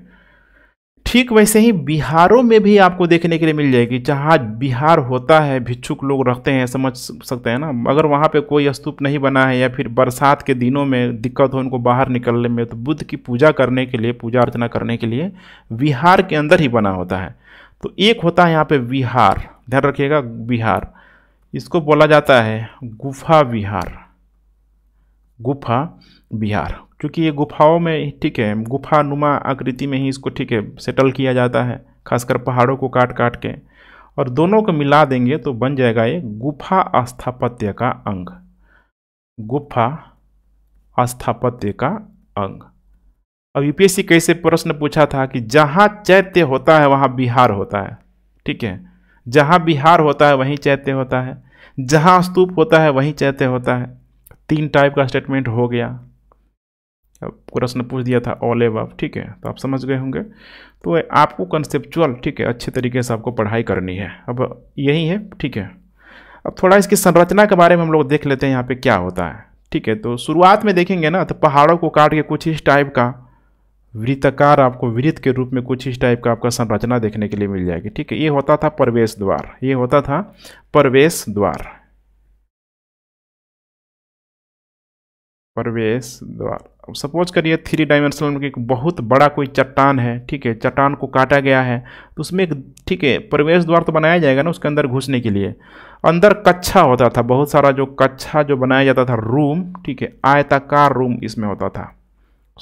ठीक वैसे ही बिहारों में भी आपको देखने के लिए मिल जाएगी जहाँ बिहार होता है भिक्षुक लोग रखते हैं समझ सकते हैं ना अगर वहाँ पे कोई स्तूप नहीं बना है या फिर बरसात के दिनों में दिक्कत हो उनको बाहर निकलने में तो बुद्ध की पूजा करने के लिए पूजा अर्चना करने के लिए बिहार के अंदर ही बना होता है तो एक होता है यहाँ पर बिहार ध्यान रखिएगा बिहार इसको बोला जाता है गुफा विहार गुफा बिहार क्योंकि ये गुफाओं में ठीक है गुफा नुमा आकृति में ही इसको ठीक है सेटल किया जाता है खासकर पहाड़ों को काट काट के और दोनों को मिला देंगे तो बन जाएगा ये गुफा स्थापत्य का अंग गुफा स्थापत्य का अंग अब यूपीएससी कैसे प्रश्न पूछा था कि जहाँ चैत्य होता है वहाँ बिहार होता है ठीक है जहाँ बिहार होता है वहीं चैत्य होता है जहाँ स्तूप होता है वहीं चैत्य होता है तीन टाइप का स्टेटमेंट हो गया प्रश्न पूछ दिया था ऑल एव ठीक है तो आप समझ गए होंगे तो आपको कंसेप्चुअल ठीक है अच्छे तरीके से आपको पढ़ाई करनी है अब यही है ठीक है अब थोड़ा इसकी संरचना के बारे में हम लोग देख लेते हैं यहाँ पे क्या होता है ठीक है तो शुरुआत में देखेंगे ना तो पहाड़ों को काट के कुछ इस टाइप का वृत्तकार आपको वृत्त के रूप में कुछ इस टाइप का आपका संरचना देखने के लिए मिल जाएगी ठीक है ये होता था प्रवेश द्वार ये होता था प्रवेश द्वार प्रवेश द्वार अब सपोज करिए थ्री डायमेंशनल में एक बहुत बड़ा कोई चट्टान है ठीक है चट्टान को काटा गया है तो उसमें एक ठीक है प्रवेश द्वार तो बनाया जाएगा ना उसके अंदर घुसने के लिए अंदर कच्छा होता था बहुत सारा जो कच्छा जो बनाया जाता था रूम ठीक है आयताकार रूम इसमें होता था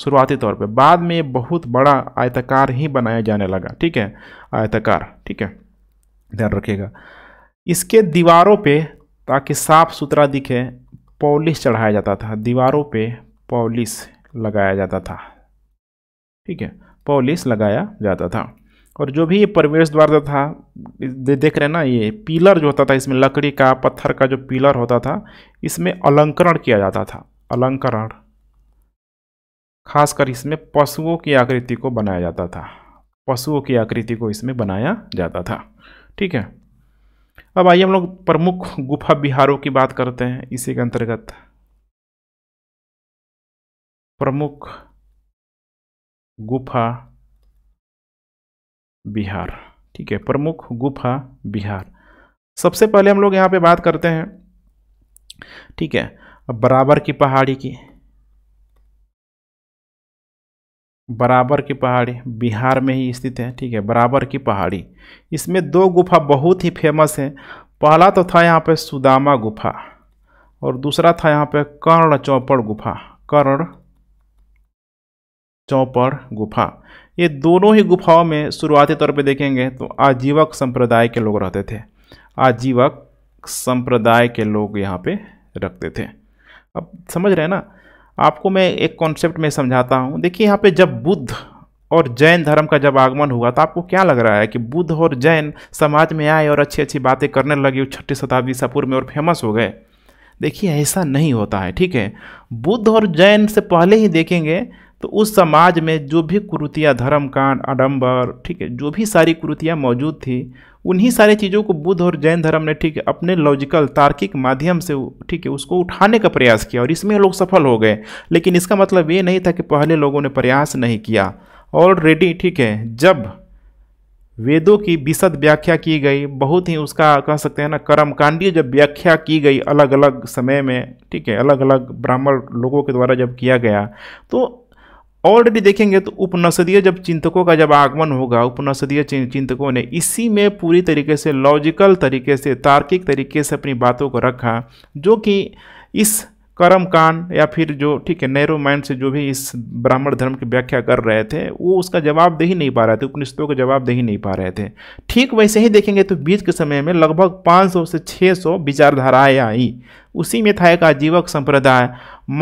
शुरुआती तौर पे बाद में ये बहुत बड़ा आयताकार ही बनाया जाने लगा ठीक है आयताकार ठीक है ध्यान रखिएगा इसके दीवारों पे ताकि साफ़ सुथरा दिखे पॉलिश चढ़ाया जाता था दीवारों पे पॉलिस लगाया जाता था ठीक है पॉलिस लगाया जाता था और जो भी ये प्रवेश द्वार था दे, देख रहे हैं ना ये पिलर जो होता था इसमें लकड़ी का पत्थर का जो पिलर होता था इसमें अलंकरण किया जाता था अलंकरण खासकर इसमें पशुओं की आकृति को बनाया जाता था पशुओं की आकृति को इसमें बनाया जाता था ठीक है अब आइए हम लोग प्रमुख गुफा बिहारों की बात करते हैं इसी के अंतर्गत प्रमुख गुफा बिहार ठीक है प्रमुख गुफा बिहार सबसे पहले हम लोग यहाँ पे बात करते हैं ठीक है बराबर की पहाड़ी की बराबर की पहाड़ी बिहार में ही स्थित है ठीक है बराबर की पहाड़ी इसमें दो गुफा बहुत ही फेमस हैं पहला तो था यहाँ पे सुदामा गुफा और दूसरा था यहाँ पे कर्ण चौपड़ गुफा कर्ण चौपड़ गुफा ये दोनों ही गुफाओं में शुरुआती तौर पे देखेंगे तो आजीवक संप्रदाय के लोग रहते थे आजीवक संप्रदाय के लोग यहाँ पे रखते थे अब समझ रहे हैं ना आपको मैं एक कॉन्सेप्ट में समझाता हूँ देखिए यहाँ पे जब बुद्ध और जैन धर्म का जब आगमन हुआ तो आपको क्या लग रहा है कि बुद्ध और जैन समाज में आए और अच्छी अच्छी बातें करने लगे छठी शताब्दी सपूर में और फेमस हो गए देखिए ऐसा नहीं होता है ठीक है बुद्ध और जैन से पहले ही देखेंगे तो उस समाज में जो भी कुरुतियाँ धर्म कांड आडम्बर ठीक है जो भी सारी कुरुतियाँ मौजूद थी उन्हीं सारी चीज़ों को बुद्ध और जैन धर्म ने ठीक है अपने लॉजिकल तार्किक माध्यम से ठीक है उसको उठाने का प्रयास किया और इसमें लोग सफल हो गए लेकिन इसका मतलब ये नहीं था कि पहले लोगों ने प्रयास नहीं किया ऑलरेडी ठीक है जब वेदों की विशद व्याख्या की गई बहुत ही उसका कह सकते हैं ना कर्मकांडीय जब व्याख्या की गई अलग अलग समय में ठीक है अलग अलग ब्राह्मण लोगों के द्वारा जब किया गया तो ऑलरेडी देखेंगे तो उपनिषदीय जब चिंतकों का जब आगमन होगा उपनिषदीय चिंतकों ने इसी में पूरी तरीके से लॉजिकल तरीके से तार्किक तरीके से अपनी बातों को रखा जो कि इस कर्म कांड या फिर जो ठीक है नैरो माइंड से जो भी इस ब्राह्मण धर्म की व्याख्या कर रहे थे वो उसका जवाब दे ही नहीं पा रहे थे उपनिषदों का जवाब दे ही नहीं पा रहे थे ठीक वैसे ही देखेंगे तो बीच के समय में लगभग 500 से 600 विचारधाराएँ आई उसी में था एक आजीवक संप्रदाय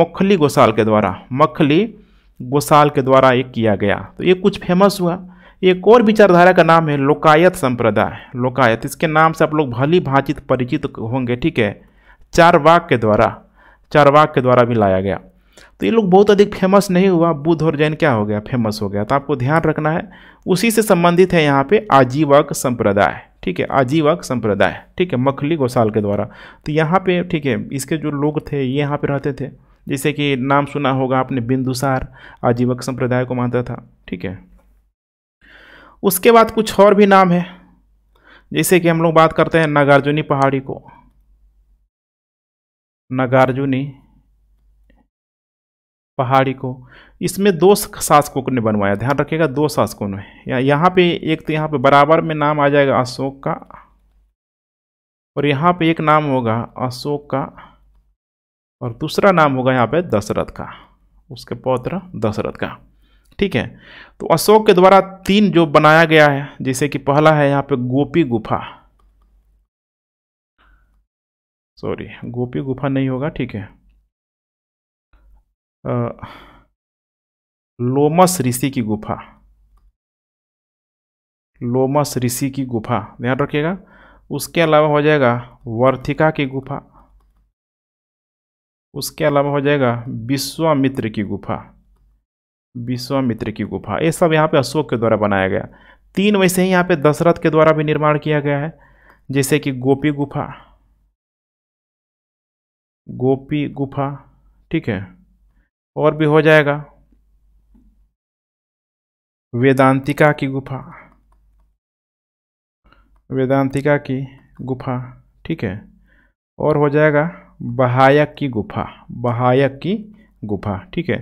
मखली गोसाल के द्वारा मखली गोसाल के द्वारा एक किया गया तो ये कुछ फेमस हुआ एक और विचारधारा का नाम है लोकायत संप्रदाय लोकायत इसके नाम से आप लोग भली भाचित परिचित होंगे ठीक है वाक के द्वारा वाक के द्वारा भी लाया गया तो ये लोग बहुत अधिक फेमस नहीं हुआ बुद्ध और जैन क्या हो गया फेमस हो गया तो आपको ध्यान रखना है उसी से संबंधित है यहाँ पे आजीवक संप्रदाय ठीक है आजीवक संप्रदाय ठीक है मखली गोसाल के द्वारा तो यहाँ पे ठीक है इसके जो लोग थे ये यहाँ पे रहते थे जैसे कि नाम सुना होगा आपने बिंदुसार आजीवक संप्रदाय को मानता था ठीक है उसके बाद कुछ और भी नाम है जैसे कि हम लोग बात करते हैं नागार्जुनी पहाड़ी को नागार्जुनी पहाड़ी को इसमें दो शासकों ने बनवाया ध्यान रखिएगा दो शासकों ने या यहाँ पे एक तो यहाँ पे बराबर में नाम आ जाएगा अशोक का और यहाँ पे एक नाम होगा अशोक का और दूसरा नाम होगा यहाँ पे दशरथ का उसके पौत्र दशरथ का ठीक है तो अशोक के द्वारा तीन जो बनाया गया है जैसे कि पहला है यहाँ पे गोपी गुफा सॉरी गोपी गुफा नहीं होगा ठीक है आ, लोमस ऋषि की गुफा लोमस ऋषि की गुफा ध्यान रखिएगा उसके अलावा हो जाएगा वर्थिका की गुफा उसके अलावा हो जाएगा विश्वामित्र की गुफा विश्वामित्र की गुफा ये सब यहाँ पे अशोक के द्वारा बनाया गया तीन वैसे ही यहाँ पे दशरथ के द्वारा भी निर्माण किया गया है जैसे कि गोपी गुफा गोपी गुफा ठीक है और भी हो जाएगा वेदांतिका की गुफा वेदांतिका की गुफा ठीक है और हो जाएगा बहायक की गुफा बहायक की गुफा ठीक है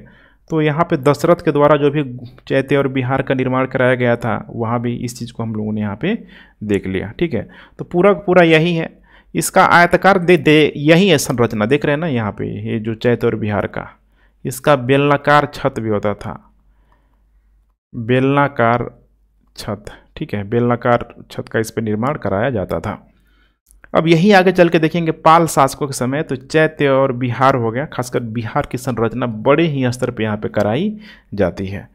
तो यहाँ पे दशरथ के द्वारा जो भी चैत्य और बिहार का निर्माण कराया गया था वहाँ भी इस चीज़ को हम लोगों ने यहाँ पे देख लिया ठीक है तो पूरा पूरा यही है इसका आयतकार दे दे यही है संरचना देख रहे हैं ना यहाँ पे ये जो चैत्य और बिहार का इसका बेलनाकार छत भी होता था बेलनाकार छत ठीक है बेलनाकार छत का इस पर निर्माण कराया जाता था अब यही आगे चल के देखेंगे पाल शासकों के समय तो चैत्य और बिहार हो गया खासकर बिहार की संरचना बड़े ही स्तर पर यहाँ पर कराई जाती है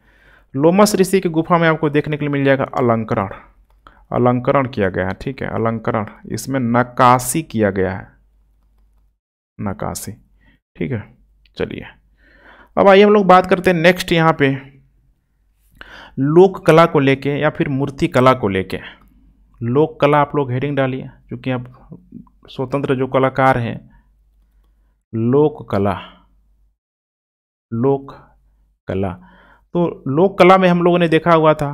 लोमस ऋषि की गुफा में आपको देखने के लिए मिल जाएगा अलंकरण अलंकरण किया गया है ठीक है अलंकरण इसमें नकाशी किया गया है नकाशी ठीक है चलिए अब आइए हम लोग बात करते हैं नेक्स्ट यहाँ पे लोक कला को लेके या फिर मूर्ति कला को लेके लोक कला आप लोग हेडिंग डालिए क्योंकि आप स्वतंत्र जो कलाकार हैं लोक कला लोक कला तो लोक कला में हम लोगों ने देखा हुआ था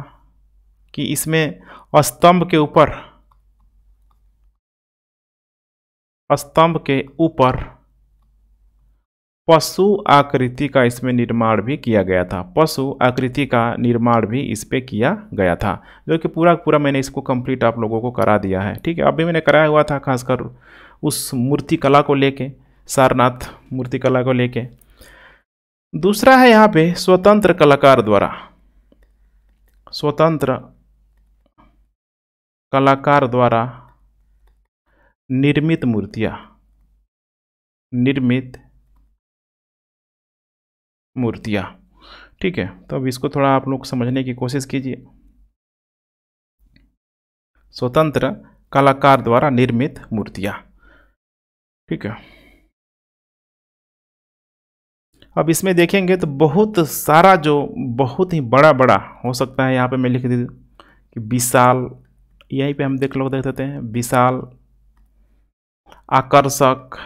कि इसमें स्तंभ के ऊपर स्तंभ के ऊपर पशु आकृति का इसमें निर्माण भी किया गया था पशु आकृति का निर्माण भी इस पर किया गया था जो कि पूरा पूरा मैंने इसको कंप्लीट आप लोगों को करा दिया है ठीक है अभी मैंने कराया हुआ था खासकर उस मूर्तिकला को लेके सारनाथ मूर्तिकला को लेके दूसरा है यहाँ पे स्वतंत्र कलाकार द्वारा स्वतंत्र कलाकार द्वारा निर्मित मूर्तियाँ निर्मित मूर्तियाँ ठीक है तो अब इसको थोड़ा आप लोग समझने की कोशिश कीजिए स्वतंत्र कलाकार द्वारा निर्मित मूर्तियाँ ठीक है अब इसमें देखेंगे तो बहुत सारा जो बहुत ही बड़ा बड़ा हो सकता है यहाँ पे मैं लिख दी कि विशाल यहीं पे हम देख लोग देख देते हैं विशाल आकर्षक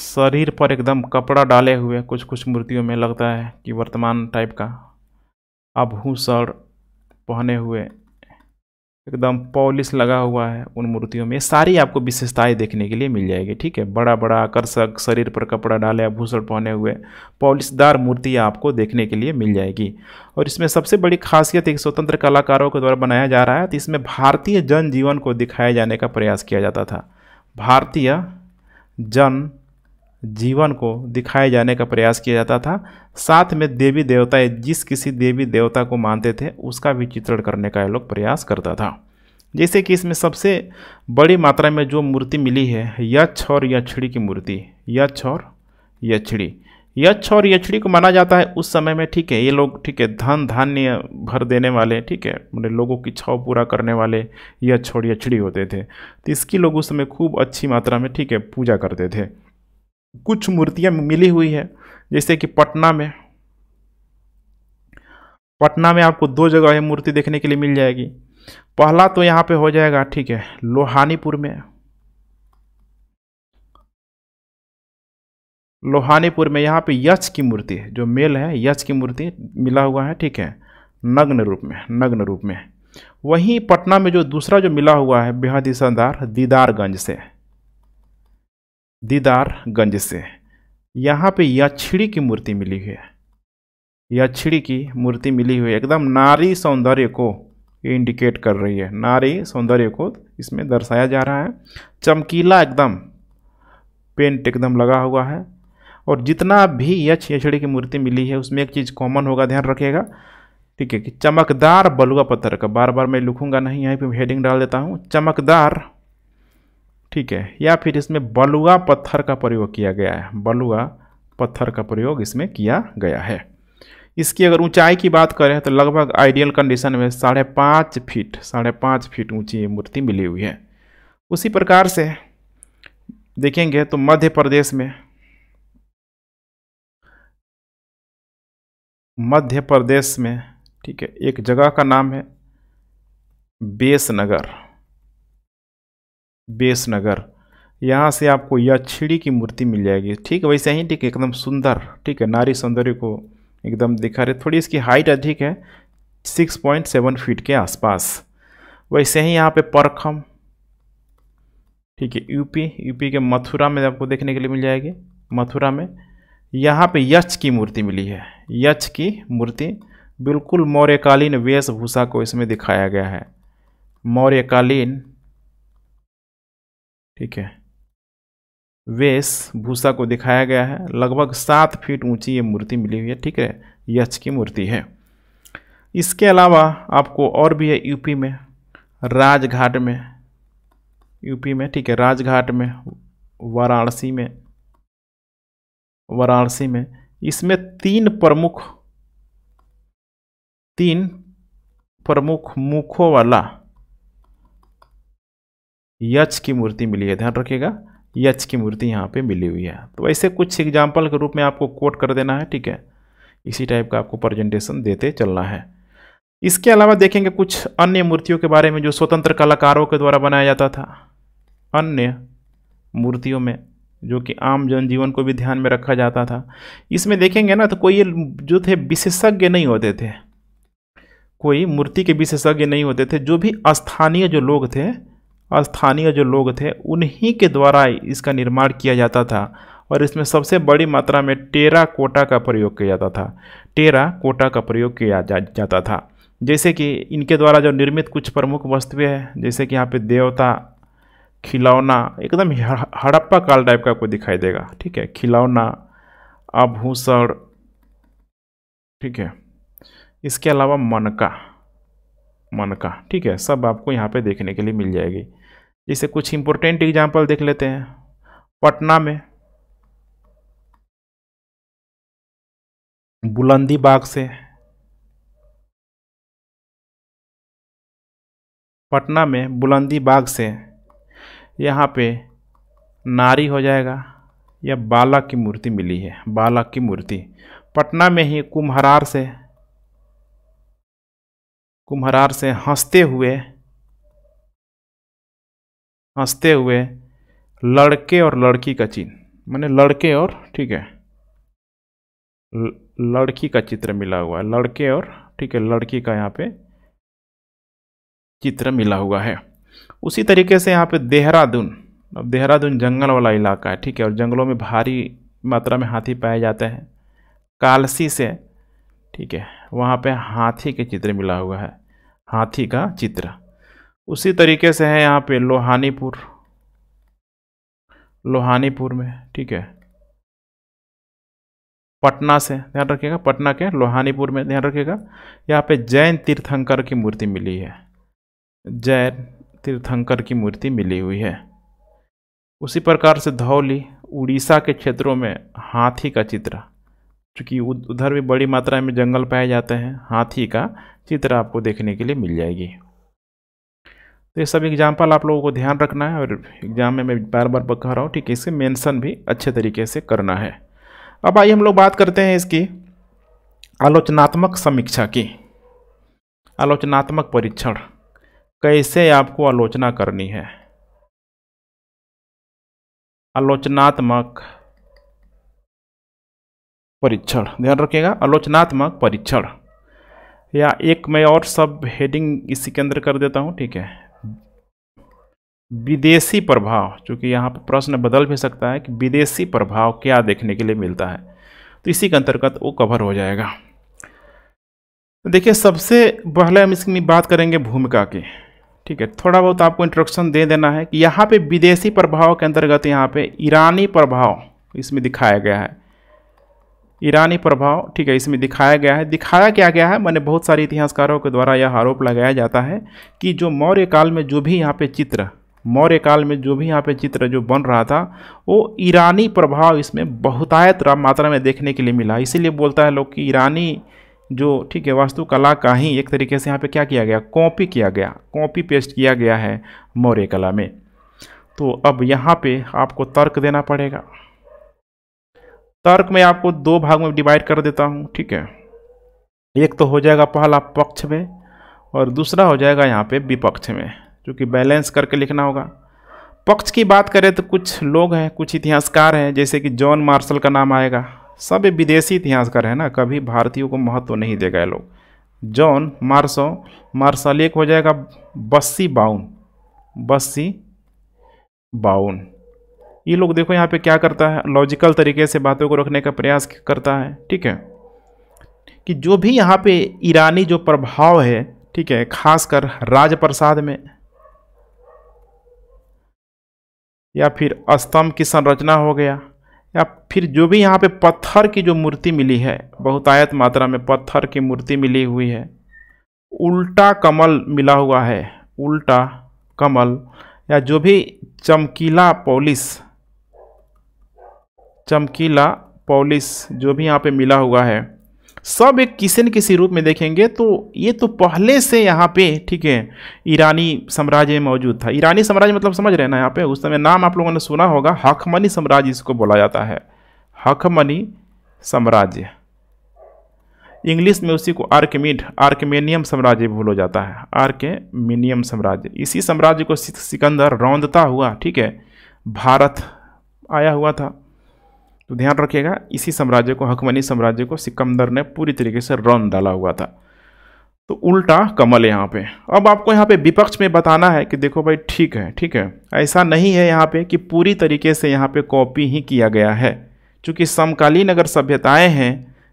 शरीर पर एकदम कपड़ा डाले हुए कुछ कुछ मूर्तियों में लगता है कि वर्तमान टाइप का आभूषण पहने हुए एकदम पॉलिश लगा हुआ है उन मूर्तियों में सारी आपको विशेषताएं देखने के लिए मिल जाएगी ठीक है बड़ा बड़ा आकर्षक शरीर पर कपड़ा डाले आभूषण पहने हुए पॉलिशदार मूर्ति आपको देखने के लिए मिल जाएगी और इसमें सबसे बड़ी खासियत एक स्वतंत्र कलाकारों के द्वारा बनाया जा रहा है तो इसमें भारतीय जन जीवन को दिखाए जाने का प्रयास किया जाता था भारतीय जन जीवन को दिखाए जाने का प्रयास किया जाता था साथ में देवी देवताएं जिस किसी देवी देवता को मानते थे उसका भी चित्रण करने का ये लोग प्रयास करता था जैसे कि इसमें सबसे बड़ी मात्रा में जो मूर्ति मिली है यक्ष और यक्षड़ी की मूर्ति यक्ष और यक्षड़ी यक्ष और यक्षड़ी को माना जाता है उस समय में ठीक है ये लोग ठीक है धन धान्य भर देने वाले ठीक है मतलब लोगों की छव पूरा करने वाले यक्ष और यक्षड़ी होते थे तो इसकी लोग उस समय खूब अच्छी मात्रा में ठीक है पूजा करते थे कुछ मूर्तियां मिली हुई है जैसे कि पटना में पटना में आपको दो जगह है मूर्ति देखने के लिए मिल जाएगी पहला तो यहाँ पे हो जाएगा ठीक है लोहानीपुर में लोहानीपुर में यहाँ पे यक्ष की मूर्ति है जो मेल है यक्ष की मूर्ति मिला हुआ है ठीक है नग्न रूप में नग्न रूप में वहीं पटना में जो दूसरा जो मिला हुआ है बेहद ही शानदार दीदारगंज से दीदारगंज से यहाँ पे यक्षिणी की मूर्ति मिली हुई है यक्षिणी की मूर्ति मिली हुई है एकदम नारी सौंदर्य को इंडिकेट कर रही है नारी सौंदर्य को इसमें दर्शाया जा रहा है चमकीला एकदम पेंट एकदम लगा हुआ है और जितना भी यक्ष यछड़ी की मूर्ति मिली है उसमें एक चीज़ कॉमन होगा ध्यान रखिएगा ठीक है कि चमकदार बलुआ पत्थर का बार बार मैं लिखूंगा नहीं यहीं पे हेडिंग डाल देता हूँ चमकदार ठीक है या फिर इसमें बलुआ पत्थर का प्रयोग किया गया है बलुआ पत्थर का प्रयोग इसमें किया गया है इसकी अगर ऊंचाई की बात करें तो लगभग आइडियल कंडीशन में साढ़े पाँच फीट साढ़े पाँच फीट ऊंची ये मूर्ति मिली हुई है उसी प्रकार से देखेंगे तो मध्य प्रदेश में मध्य प्रदेश में ठीक है एक जगह का नाम है बेसनगर नगर यहाँ से आपको यक्षिणी की मूर्ति मिल जाएगी ठीक है वैसे ही ठीक है एकदम सुंदर ठीक है नारी सौंदर्य को एकदम दिखा रहे थोड़ी इसकी हाइट अधिक है सिक्स पॉइंट सेवन फीट के आसपास वैसे ही यहाँ पे परखम ठीक है यूपी यूपी के मथुरा में आपको देखने के लिए मिल जाएगी मथुरा में यहाँ पे यक्ष की मूर्ति मिली है यक्ष की मूर्ति बिल्कुल मौर्यकालीन वेशभूषा को इसमें दिखाया गया है मौर्यकालीन ठीक है वेश भूसा को दिखाया गया है लगभग सात फीट ऊंची ये मूर्ति मिली हुई है ठीक है यक्ष की मूर्ति है इसके अलावा आपको और भी है यूपी में राजघाट में यूपी में ठीक है राजघाट में वाराणसी में वाराणसी में इसमें तीन प्रमुख तीन प्रमुख मुखों वाला यच की मूर्ति मिली है ध्यान रखिएगा यच की मूर्ति यहाँ पे मिली हुई है तो ऐसे कुछ एग्जाम्पल के रूप में आपको कोट कर देना है ठीक है इसी टाइप का आपको प्रेजेंटेशन देते चलना है इसके अलावा देखेंगे कुछ अन्य मूर्तियों के बारे में जो स्वतंत्र कलाकारों के द्वारा बनाया जाता था अन्य मूर्तियों में जो कि आम जनजीवन को भी ध्यान में रखा जाता था इसमें देखेंगे ना तो कोई जो थे विशेषज्ञ नहीं होते थे कोई मूर्ति के विशेषज्ञ नहीं होते थे जो भी स्थानीय जो लोग थे स्थानीय जो लोग थे उन्हीं के द्वारा इसका निर्माण किया जाता था और इसमें सबसे बड़ी मात्रा में टेरा कोटा का प्रयोग किया जाता था टेरा कोटा का प्रयोग किया जा, जाता था जैसे कि इनके द्वारा जो निर्मित कुछ प्रमुख वस्तुएं हैं जैसे कि यहाँ पे देवता खिलौना एकदम हड़प्पा काल टाइप का कोई दिखाई देगा ठीक है खिलौना आभूषण ठीक है इसके अलावा मनका मनका ठीक है सब आपको यहाँ पे देखने के लिए मिल जाएगी जैसे कुछ इम्पोर्टेंट एग्जाम्पल देख लेते हैं पटना में बुलंदी बाग से पटना में बुलंदी बाग से यहाँ पे नारी हो जाएगा या बालक की मूर्ति मिली है बालक की मूर्ति पटना में ही कुम्हरार से कुम्हरार से हंसते हुए हंसते हुए लड़के और लड़की का चिन्ह मैंने लड़के और ठीक है लड़की का चित्र मिला हुआ है लड़के और ठीक है लड़की का यहाँ पे चित्र मिला हुआ है उसी तरीके से यहाँ पे देहरादून अब देहरादून जंगल वाला इलाका है ठीक है और जंगलों में भारी मात्रा में हाथी पाए जाते हैं कालसी से ठीक है वहाँ पे हाथी के चित्र मिला हुआ है हाथी का चित्र उसी तरीके से है यहाँ पे लोहानीपुर लोहानीपुर में ठीक है पटना से ध्यान रखिएगा पटना के लोहानीपुर में ध्यान रखिएगा यहाँ पे जैन तीर्थंकर की मूर्ति मिली है जैन तीर्थंकर की मूर्ति मिली हुई है उसी प्रकार से धौली उड़ीसा के क्षेत्रों में हाथी का चित्र चूँकि उधर भी बड़ी मात्रा में जंगल पाए जाते हैं हाथी का चित्र आपको देखने के लिए मिल जाएगी तो ये सब एग्जाम्पल आप लोगों को ध्यान रखना है और एग्जाम में मैं बार बार कह रहा हूँ ठीक है इसे मेंशन भी अच्छे तरीके से करना है अब आइए हम लोग बात करते हैं इसकी आलोचनात्मक समीक्षा की आलोचनात्मक परीक्षण कैसे आपको आलोचना करनी है आलोचनात्मक परीक्षण ध्यान रखिएगा आलोचनात्मक परीक्षण या एक मैं और सब हेडिंग इसी के अंदर कर देता हूँ ठीक है विदेशी प्रभाव चूँकि यहाँ पर प्रश्न बदल भी सकता है कि विदेशी प्रभाव क्या देखने के लिए मिलता है तो इसी के अंतर्गत वो कवर हो जाएगा तो देखिए सबसे पहले हम इसमें बात करेंगे भूमिका की ठीक है थोड़ा बहुत आपको इंट्रोडक्शन दे देना है कि यहाँ पे विदेशी प्रभाव के अंतर्गत यहाँ पे ईरानी प्रभाव इसमें दिखाया गया है ईरानी प्रभाव ठीक है इसमें दिखाया गया है दिखाया क्या गया है मैंने बहुत सारे इतिहासकारों के द्वारा यह आरोप लगाया जाता है कि जो मौर्य काल में जो भी यहाँ पे चित्र मौर्य काल में जो भी यहाँ पे चित्र जो बन रहा था वो ईरानी प्रभाव इसमें बहुतायत मात्रा में देखने के लिए मिला इसीलिए बोलता है लोग कि ईरानी जो ठीक है वास्तुकला का ही एक तरीके से यहाँ पे क्या किया गया कॉपी किया गया कॉपी पेस्ट किया गया है मौर्य कला में तो अब यहाँ पे आपको तर्क देना पड़ेगा तर्क में आपको दो भाग में डिवाइड कर देता हूँ ठीक है एक तो हो जाएगा पहला पक्ष में और दूसरा हो जाएगा यहाँ पे विपक्ष में जो कि बैलेंस करके लिखना होगा पक्ष की बात करें तो कुछ लोग हैं कुछ इतिहासकार हैं जैसे कि जॉन मार्शल का नाम आएगा सब विदेशी इतिहासकार हैं ना कभी भारतीयों को महत्व तो नहीं देगा ये लोग जॉन मार्सो मार्शल एक हो जाएगा बस्सी बाउन बस्सी बाउन ये लोग देखो यहाँ पे क्या करता है लॉजिकल तरीके से बातों को रखने का प्रयास करता है ठीक है कि जो भी यहाँ पे ईरानी जो प्रभाव है ठीक है खासकर राजप्रसाद में या फिर स्तंभ की संरचना हो गया या फिर जो भी यहाँ पे पत्थर की जो मूर्ति मिली है बहुतायत मात्रा में पत्थर की मूर्ति मिली हुई है उल्टा कमल मिला हुआ है उल्टा कमल या जो भी चमकीला पॉलिस चमकीला पॉलिस जो भी यहाँ पे मिला हुआ है सब एक किसी न किसी रूप में देखेंगे तो ये तो पहले से यहाँ पे ठीक है ईरानी साम्राज्य में मौजूद था ईरानी साम्राज्य मतलब समझ रहे ना यहाँ पे उस समय नाम आप लोगों ने सुना होगा हकमनी साम्राज्य इसको बोला जाता है हकमनी साम्राज्य इंग्लिश में उसी को आर्कमिड आर्कमेनियम साम्राज्य बोलो जाता है आर्कमेनियम साम्राज्य इसी साम्राज्य को सिकंदर रौंदता हुआ ठीक है भारत आया हुआ था तो ध्यान रखिएगा इसी साम्राज्य को हकमनी साम्राज्य को सिकंदर ने पूरी तरीके से रौन डाला हुआ था तो उल्टा कमल यहाँ पे अब आपको यहाँ पे विपक्ष में बताना है कि देखो भाई ठीक है ठीक है ऐसा नहीं है यहाँ पे कि पूरी तरीके से यहाँ पे कॉपी ही किया गया है क्योंकि समकालीन अगर सभ्यताएँ हैं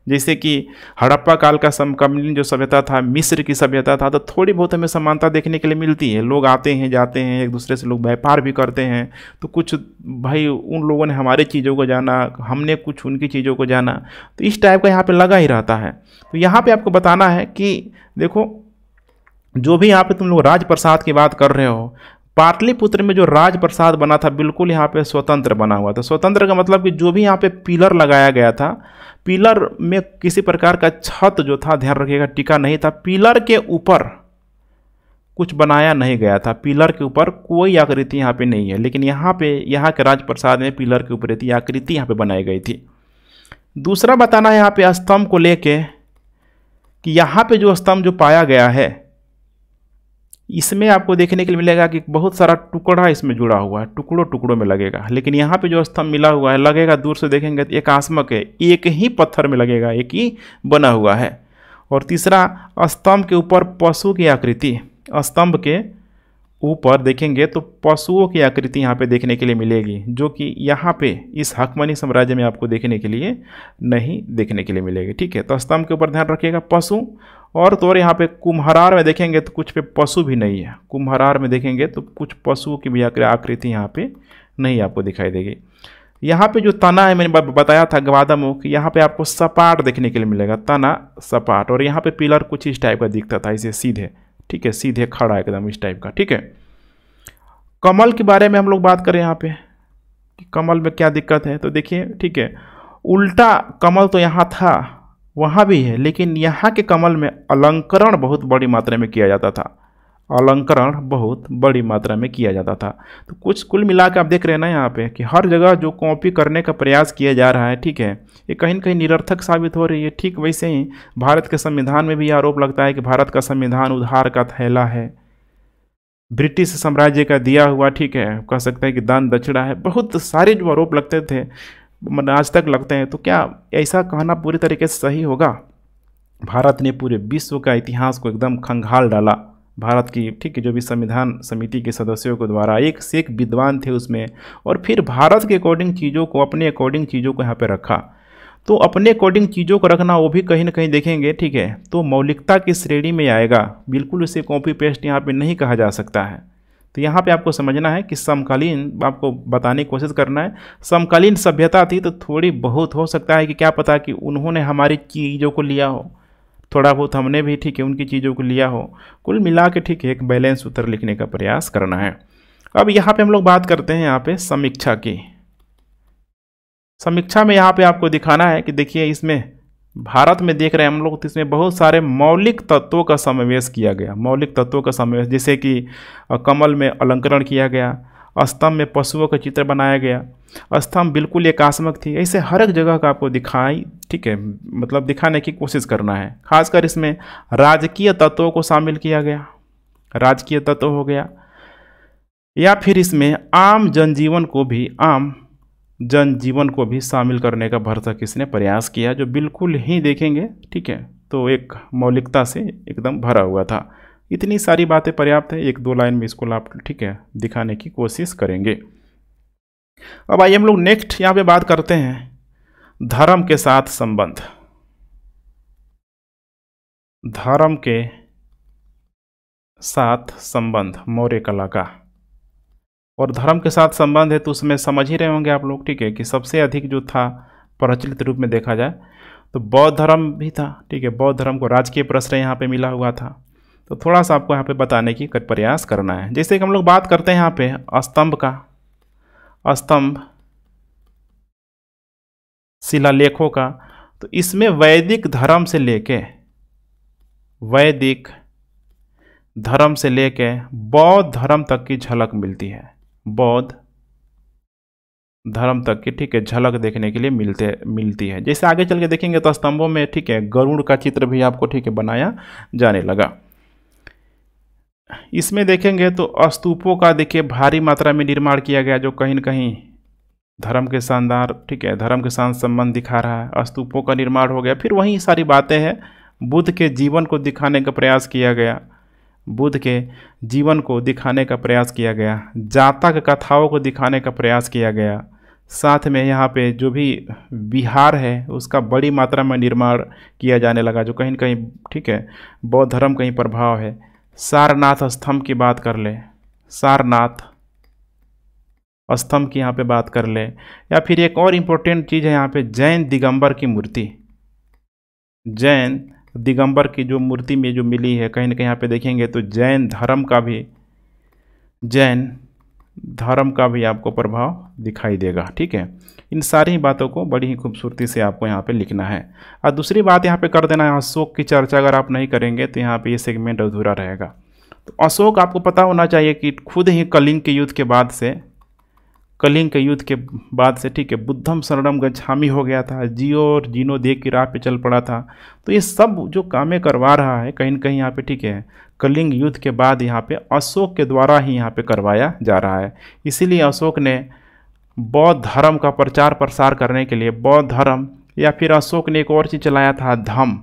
जैसे कि हड़प्पा काल का समकालीन जो सभ्यता था मिस्र की सभ्यता था तो थोड़ी बहुत हमें समानता देखने के लिए मिलती है लोग आते हैं जाते हैं एक दूसरे से लोग व्यापार भी करते हैं तो कुछ भाई उन लोगों ने हमारे चीज़ों को जाना हमने कुछ उनकी चीज़ों को जाना तो इस टाइप का यहाँ पर लगा ही रहता है तो यहाँ पर आपको बताना है कि देखो जो भी यहाँ पे तुम लोग राजप्रसाद की बात कर रहे हो पाटलिपुत्र में जो राजप्रसाद बना था बिल्कुल यहाँ पे स्वतंत्र बना हुआ था स्वतंत्र का मतलब कि जो भी यहाँ पे पिलर लगाया गया था पिलर में किसी प्रकार का छत जो था ध्यान रखिएगा टिका नहीं था पिलर के ऊपर कुछ बनाया नहीं गया था पिलर के ऊपर कोई आकृति यहाँ पे नहीं है लेकिन यहाँ पे यहाँ के राजप्रसाद में पिलर के ऊपर रहती आकृति यहाँ पे बनाई गई थी दूसरा बताना है यहाँ पे स्तंभ को लेके कि यहाँ पे जो स्तंभ जो पाया गया है इसमें आपको देखने के लिए मिलेगा कि बहुत सारा टुकड़ा इसमें जुड़ा हुआ है टुकड़ों टुकड़ों में लगेगा लेकिन यहाँ पे जो स्तंभ मिला हुआ है लगेगा दूर से देखेंगे तो एक आसमक है एक ही पत्थर में लगेगा एक ही बना हुआ है और तीसरा स्तंभ के ऊपर पशु की आकृति स्तंभ के ऊपर देखेंगे तो पशुओं की आकृति यहाँ पे देखने के लिए मिलेगी जो कि यहाँ पे इस हकमनी साम्राज्य में आपको देखने के लिए नहीं देखने के लिए मिलेगी ठीक है तो स्तंभ के ऊपर ध्यान रखिएगा पशु और तो और यहाँ पे कुम्हरार में देखेंगे तो कुछ पे पशु भी नहीं है कुम्हरार में देखेंगे तो कुछ पशुओं की भी आकृति यहाँ पे नहीं आपको दिखाई देगी यहाँ पे जो तना है मैंने बताया था गवादामुख यहाँ पे आपको सपाट देखने के लिए मिलेगा तना सपाट और यहाँ पे पिलर कुछ इस टाइप का दिखता था इसे सीधे ठीक है सीधे खड़ा एकदम इस टाइप का ठीक है कमल के बारे में हम लोग बात करें यहाँ पे कमल में क्या दिक्कत है तो देखिए ठीक है उल्टा कमल तो यहाँ था वहाँ भी है लेकिन यहाँ के कमल में अलंकरण बहुत बड़ी मात्रा में किया जाता था अलंकरण बहुत बड़ी मात्रा में किया जाता था तो कुछ कुल मिला के आप देख रहे हैं ना यहाँ पे कि हर जगह जो कॉपी करने का प्रयास किया जा रहा है ठीक है ये कहीं ना कहीं निरर्थक साबित हो रही है ठीक वैसे ही भारत के संविधान में भी आरोप लगता है कि भारत का संविधान उधार का थैला है ब्रिटिश साम्राज्य का दिया हुआ ठीक है कह सकते हैं कि दान दक्षिणा है बहुत सारे जो आरोप लगते थे आज तक लगते हैं तो क्या ऐसा कहना पूरी तरीके से सही होगा भारत ने पूरे विश्व का इतिहास को एकदम खंगाल डाला भारत की ठीक है जो भी संविधान समिति के सदस्यों के द्वारा एक से एक विद्वान थे उसमें और फिर भारत के अकॉर्डिंग चीज़ों को अपने अकॉर्डिंग चीज़ों को यहाँ पर रखा तो अपने अकॉर्डिंग चीज़ों को रखना वो भी कहीं ना कहीं देखेंगे ठीक है तो मौलिकता की श्रेणी में आएगा बिल्कुल इसे कॉपी पेस्ट यहाँ पे नहीं कहा जा सकता है तो यहाँ पे आपको समझना है कि समकालीन आपको बताने की कोशिश करना है समकालीन सभ्यता थी तो थोड़ी बहुत हो सकता है कि क्या पता कि उन्होंने हमारी चीज़ों को लिया हो थोड़ा बहुत हमने भी ठीक है उनकी चीज़ों को लिया हो कुल मिला के ठीक है एक बैलेंस उत्तर लिखने का प्रयास करना है अब यहाँ पे हम लोग बात करते हैं यहाँ पे समीक्षा की समीक्षा में यहाँ पे आपको दिखाना है कि देखिए इसमें भारत में देख रहे हैं हम लोग तो इसमें बहुत सारे मौलिक तत्वों का समावेश किया गया मौलिक तत्वों का समावेश जैसे कि कमल में अलंकरण किया गया स्तंभ में पशुओं का चित्र बनाया गया स्तंभ बिल्कुल एकास्मक थी ऐसे हर एक जगह का आपको दिखाई ठीक है मतलब दिखाने की कोशिश करना है खासकर इसमें राजकीय तत्वों को शामिल किया गया राजकीय तत्व हो गया या फिर इसमें आम जनजीवन को भी आम जनजीवन को भी शामिल करने का भरसक इसने प्रयास किया जो बिल्कुल ही देखेंगे ठीक है तो एक मौलिकता से एकदम भरा हुआ था इतनी सारी बातें पर्याप्त है एक दो लाइन में इसको आप ठीक है दिखाने की कोशिश करेंगे अब आइए हम लोग नेक्स्ट यहाँ पे बात करते हैं धर्म के साथ संबंध धर्म के साथ संबंध मौर्य कला का और धर्म के साथ संबंध है तो उसमें समझ ही रहे होंगे आप लोग ठीक है कि सबसे अधिक जो था प्रचलित रूप में देखा जाए तो बौद्ध धर्म भी था ठीक है बौद्ध धर्म को राजकीय प्रश्न यहाँ पे मिला हुआ था तो थोड़ा सा आपको यहाँ पे बताने की प्रयास करना है जैसे कि हम लोग बात करते हैं यहाँ पे स्तंभ का स्तंभ शिलालेखों का तो इसमें वैदिक धर्म से लेके वैदिक धर्म से लेके बौद्ध धर्म तक की झलक मिलती है बौद्ध धर्म तक की ठीक है झलक देखने के लिए मिलते मिलती है जैसे आगे चल के देखेंगे तो स्तंभों में ठीक है गरुड़ का चित्र भी आपको ठीक है बनाया जाने लगा इसमें देखेंगे तो स्तूपों का देखिए भारी मात्रा में निर्माण किया गया जो कहीं ना कहीं धर्म के शानदार ठीक है धर्म के साथ संबंध दिखा रहा है स्तूपों का निर्माण हो गया फिर वही सारी बातें हैं बुद्ध के जीवन को दिखाने का प्रयास किया गया बुद्ध के जीवन को दिखाने का प्रयास किया गया जातक कथाओं को दिखाने का प्रयास किया गया साथ में यहाँ पे जो भी बिहार है उसका बड़ी मात्रा में निर्माण किया जाने लगा जो कहीं ना कहीं ठीक है बौद्ध धर्म कहीं प्रभाव है सारनाथ स्तंभ की बात कर ले सारनाथ स्तंभ की यहाँ पे बात कर ले या फिर एक और इम्पोर्टेंट चीज़ है यहाँ पे जैन दिगंबर की मूर्ति जैन दिगंबर की जो मूर्ति में जो मिली है कहीं ना कहीं यहाँ पे देखेंगे तो जैन धर्म का भी जैन धर्म का भी आपको प्रभाव दिखाई देगा ठीक है इन सारी बातों को बड़ी ही खूबसूरती से आपको यहाँ पे लिखना है और दूसरी बात यहाँ पे कर देना है अशोक की चर्चा अगर आप नहीं करेंगे तो यहाँ पे ये सेगमेंट अधूरा रहेगा तो अशोक आपको पता होना चाहिए कि खुद ही कलिंग के युद्ध के बाद से कलिंग के युद्ध के बाद से ठीक है बुद्धम शरणम गच्छामी हो गया था जियो और जीनो देख की राह पे चल पड़ा था तो ये सब जो कामें करवा रहा है कहीं ना कहीं यहाँ पे ठीक है कलिंग युद्ध के बाद यहाँ पे अशोक के द्वारा ही यहाँ पे करवाया जा रहा है इसीलिए अशोक ने बौद्ध धर्म का प्रचार प्रसार करने के लिए बौद्ध धर्म या फिर अशोक ने एक और चीज़ चलाया था धम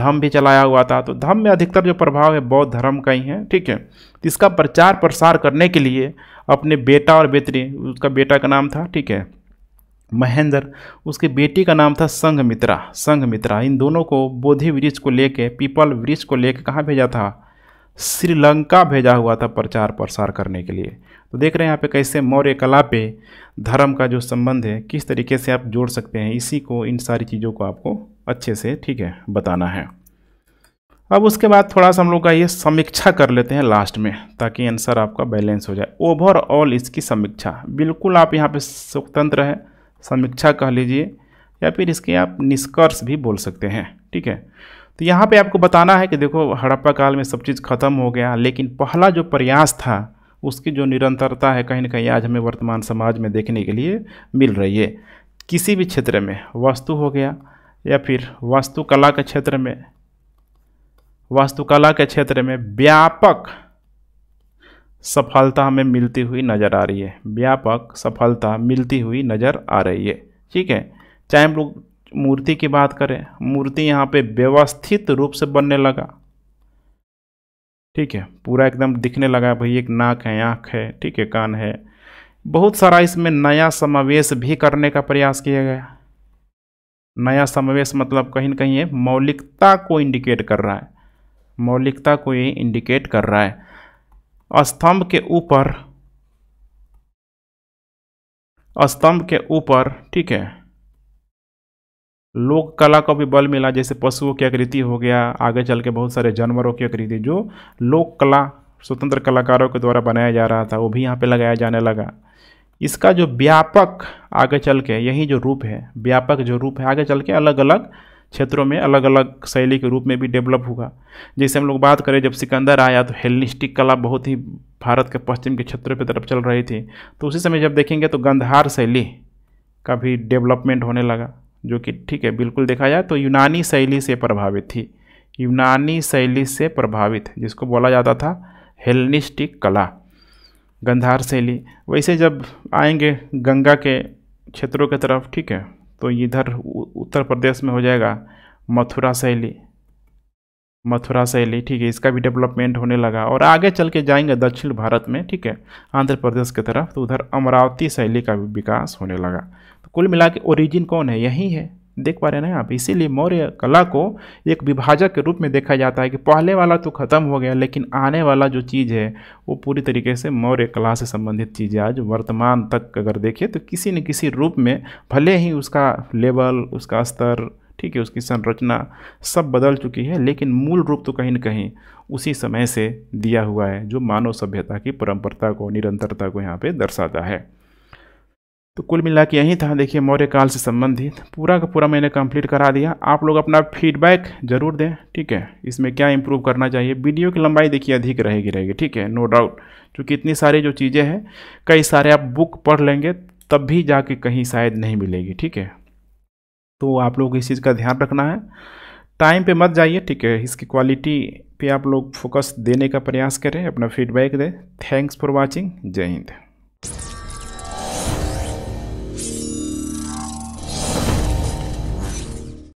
धम भी चलाया हुआ था तो धम में अधिकतर जो प्रभाव है बौद्ध धर्म का ही है ठीक है इसका प्रचार प्रसार करने के लिए अपने बेटा और बेटी उसका बेटा का नाम था ठीक है महेंद्र उसके बेटी का नाम था संघमित्रा संघमित्रा इन दोनों को बोधि वृक्ष को लेके पीपल वृक्ष को लेके कहाँ भेजा था श्रीलंका भेजा हुआ था प्रचार प्रसार करने के लिए तो देख रहे हैं यहाँ पे कैसे मौर्य कला पे धर्म का जो संबंध है किस तरीके से आप जोड़ सकते हैं इसी को इन सारी चीज़ों को आपको अच्छे से ठीक है बताना है अब उसके बाद थोड़ा सा हम लोग का ये समीक्षा कर लेते हैं लास्ट में ताकि आंसर आपका बैलेंस हो जाए ओवरऑल इसकी समीक्षा बिल्कुल आप यहाँ पे स्वतंत्र है समीक्षा कह लीजिए या फिर इसके आप निष्कर्ष भी बोल सकते हैं ठीक है तो यहाँ पे आपको बताना है कि देखो हड़प्पा काल में सब चीज़ खत्म हो गया लेकिन पहला जो प्रयास था उसकी जो निरंतरता है कहीं ना कहीं आज हमें वर्तमान समाज में देखने के लिए मिल रही है किसी भी क्षेत्र में वास्तु हो गया या फिर वास्तुकला के क्षेत्र में वास्तुकला के क्षेत्र में व्यापक सफलता हमें मिलती हुई नज़र आ रही है व्यापक सफलता मिलती हुई नज़र आ रही है ठीक है चाहे हम लोग मूर्ति की बात करें मूर्ति यहाँ पे व्यवस्थित रूप से बनने लगा ठीक है पूरा एकदम दिखने लगा भाई एक नाक है आँख है ठीक है कान है बहुत सारा इसमें नया समावेश भी करने का प्रयास किया गया नया समावेश मतलब कहीं ना कहीं ये मौलिकता को इंडिकेट कर रहा है मौलिकता को ये इंडिकेट कर रहा है स्तंभ के ऊपर स्तंभ के ऊपर ठीक है लोक कला को भी बल मिला जैसे पशुओं की आकृति हो गया आगे चल के बहुत सारे जानवरों की आकृति जो लोक कला स्वतंत्र कलाकारों के द्वारा बनाया जा रहा था वो भी यहाँ पे लगाया जाने लगा इसका जो व्यापक आगे चल के यही जो रूप है व्यापक जो रूप है आगे चल के अलग अलग क्षेत्रों में अलग अलग शैली के रूप में भी डेवलप हुआ जैसे हम लोग बात करें जब सिकंदर आया तो हेलनिस्टिक कला बहुत ही भारत के पश्चिम के क्षेत्रों की तरफ चल रही थी तो उसी समय जब देखेंगे तो गंधार शैली का भी डेवलपमेंट होने लगा जो कि ठीक है बिल्कुल देखा जाए तो यूनानी शैली से प्रभावित थी यूनानी शैली से प्रभावित जिसको बोला जाता था हेलनिस्टिक कला गंधार शैली वैसे जब आएंगे गंगा के क्षेत्रों की तरफ ठीक है तो इधर उत्तर प्रदेश में हो जाएगा मथुरा शैली मथुरा शैली ठीक है इसका भी डेवलपमेंट होने लगा और आगे चल के जाएंगे दक्षिण भारत में ठीक है आंध्र प्रदेश की तरफ तो उधर अमरावती शैली का भी विकास होने लगा तो कुल मिला के ओरिजिन कौन है यही है देख पा रहे हैं ना आप इसीलिए मौर्य कला को एक विभाजक के रूप में देखा जाता है कि पहले वाला तो खत्म हो गया लेकिन आने वाला जो चीज़ है वो पूरी तरीके से मौर्य कला से संबंधित चीज़ें आज वर्तमान तक अगर देखें तो किसी न किसी रूप में भले ही उसका लेवल उसका स्तर ठीक है उसकी संरचना सब बदल चुकी है लेकिन मूल रूप तो कहीं ना कहीं उसी समय से दिया हुआ है जो मानव सभ्यता की परम्परता को निरंतरता को यहाँ पर दर्शाता है तो कुल मिला के यहीं था देखिए मौर्य काल से संबंधित पूरा का पूरा मैंने कंप्लीट करा दिया आप लोग अपना फीडबैक ज़रूर दें ठीक है इसमें क्या इम्प्रूव करना चाहिए वीडियो की लंबाई देखिए अधिक रहेगी रहेगी ठीक है नो डाउट क्योंकि इतनी सारी जो चीज़ें हैं कई सारे आप बुक पढ़ लेंगे तब भी जाके कहीं शायद नहीं मिलेगी ठीक है तो आप लोग इस चीज़ का ध्यान रखना है टाइम पर मत जाइए ठीक है इसकी क्वालिटी पर आप लोग फोकस देने का प्रयास करें अपना फीडबैक दें थैंक्स फॉर वॉचिंग जय हिंद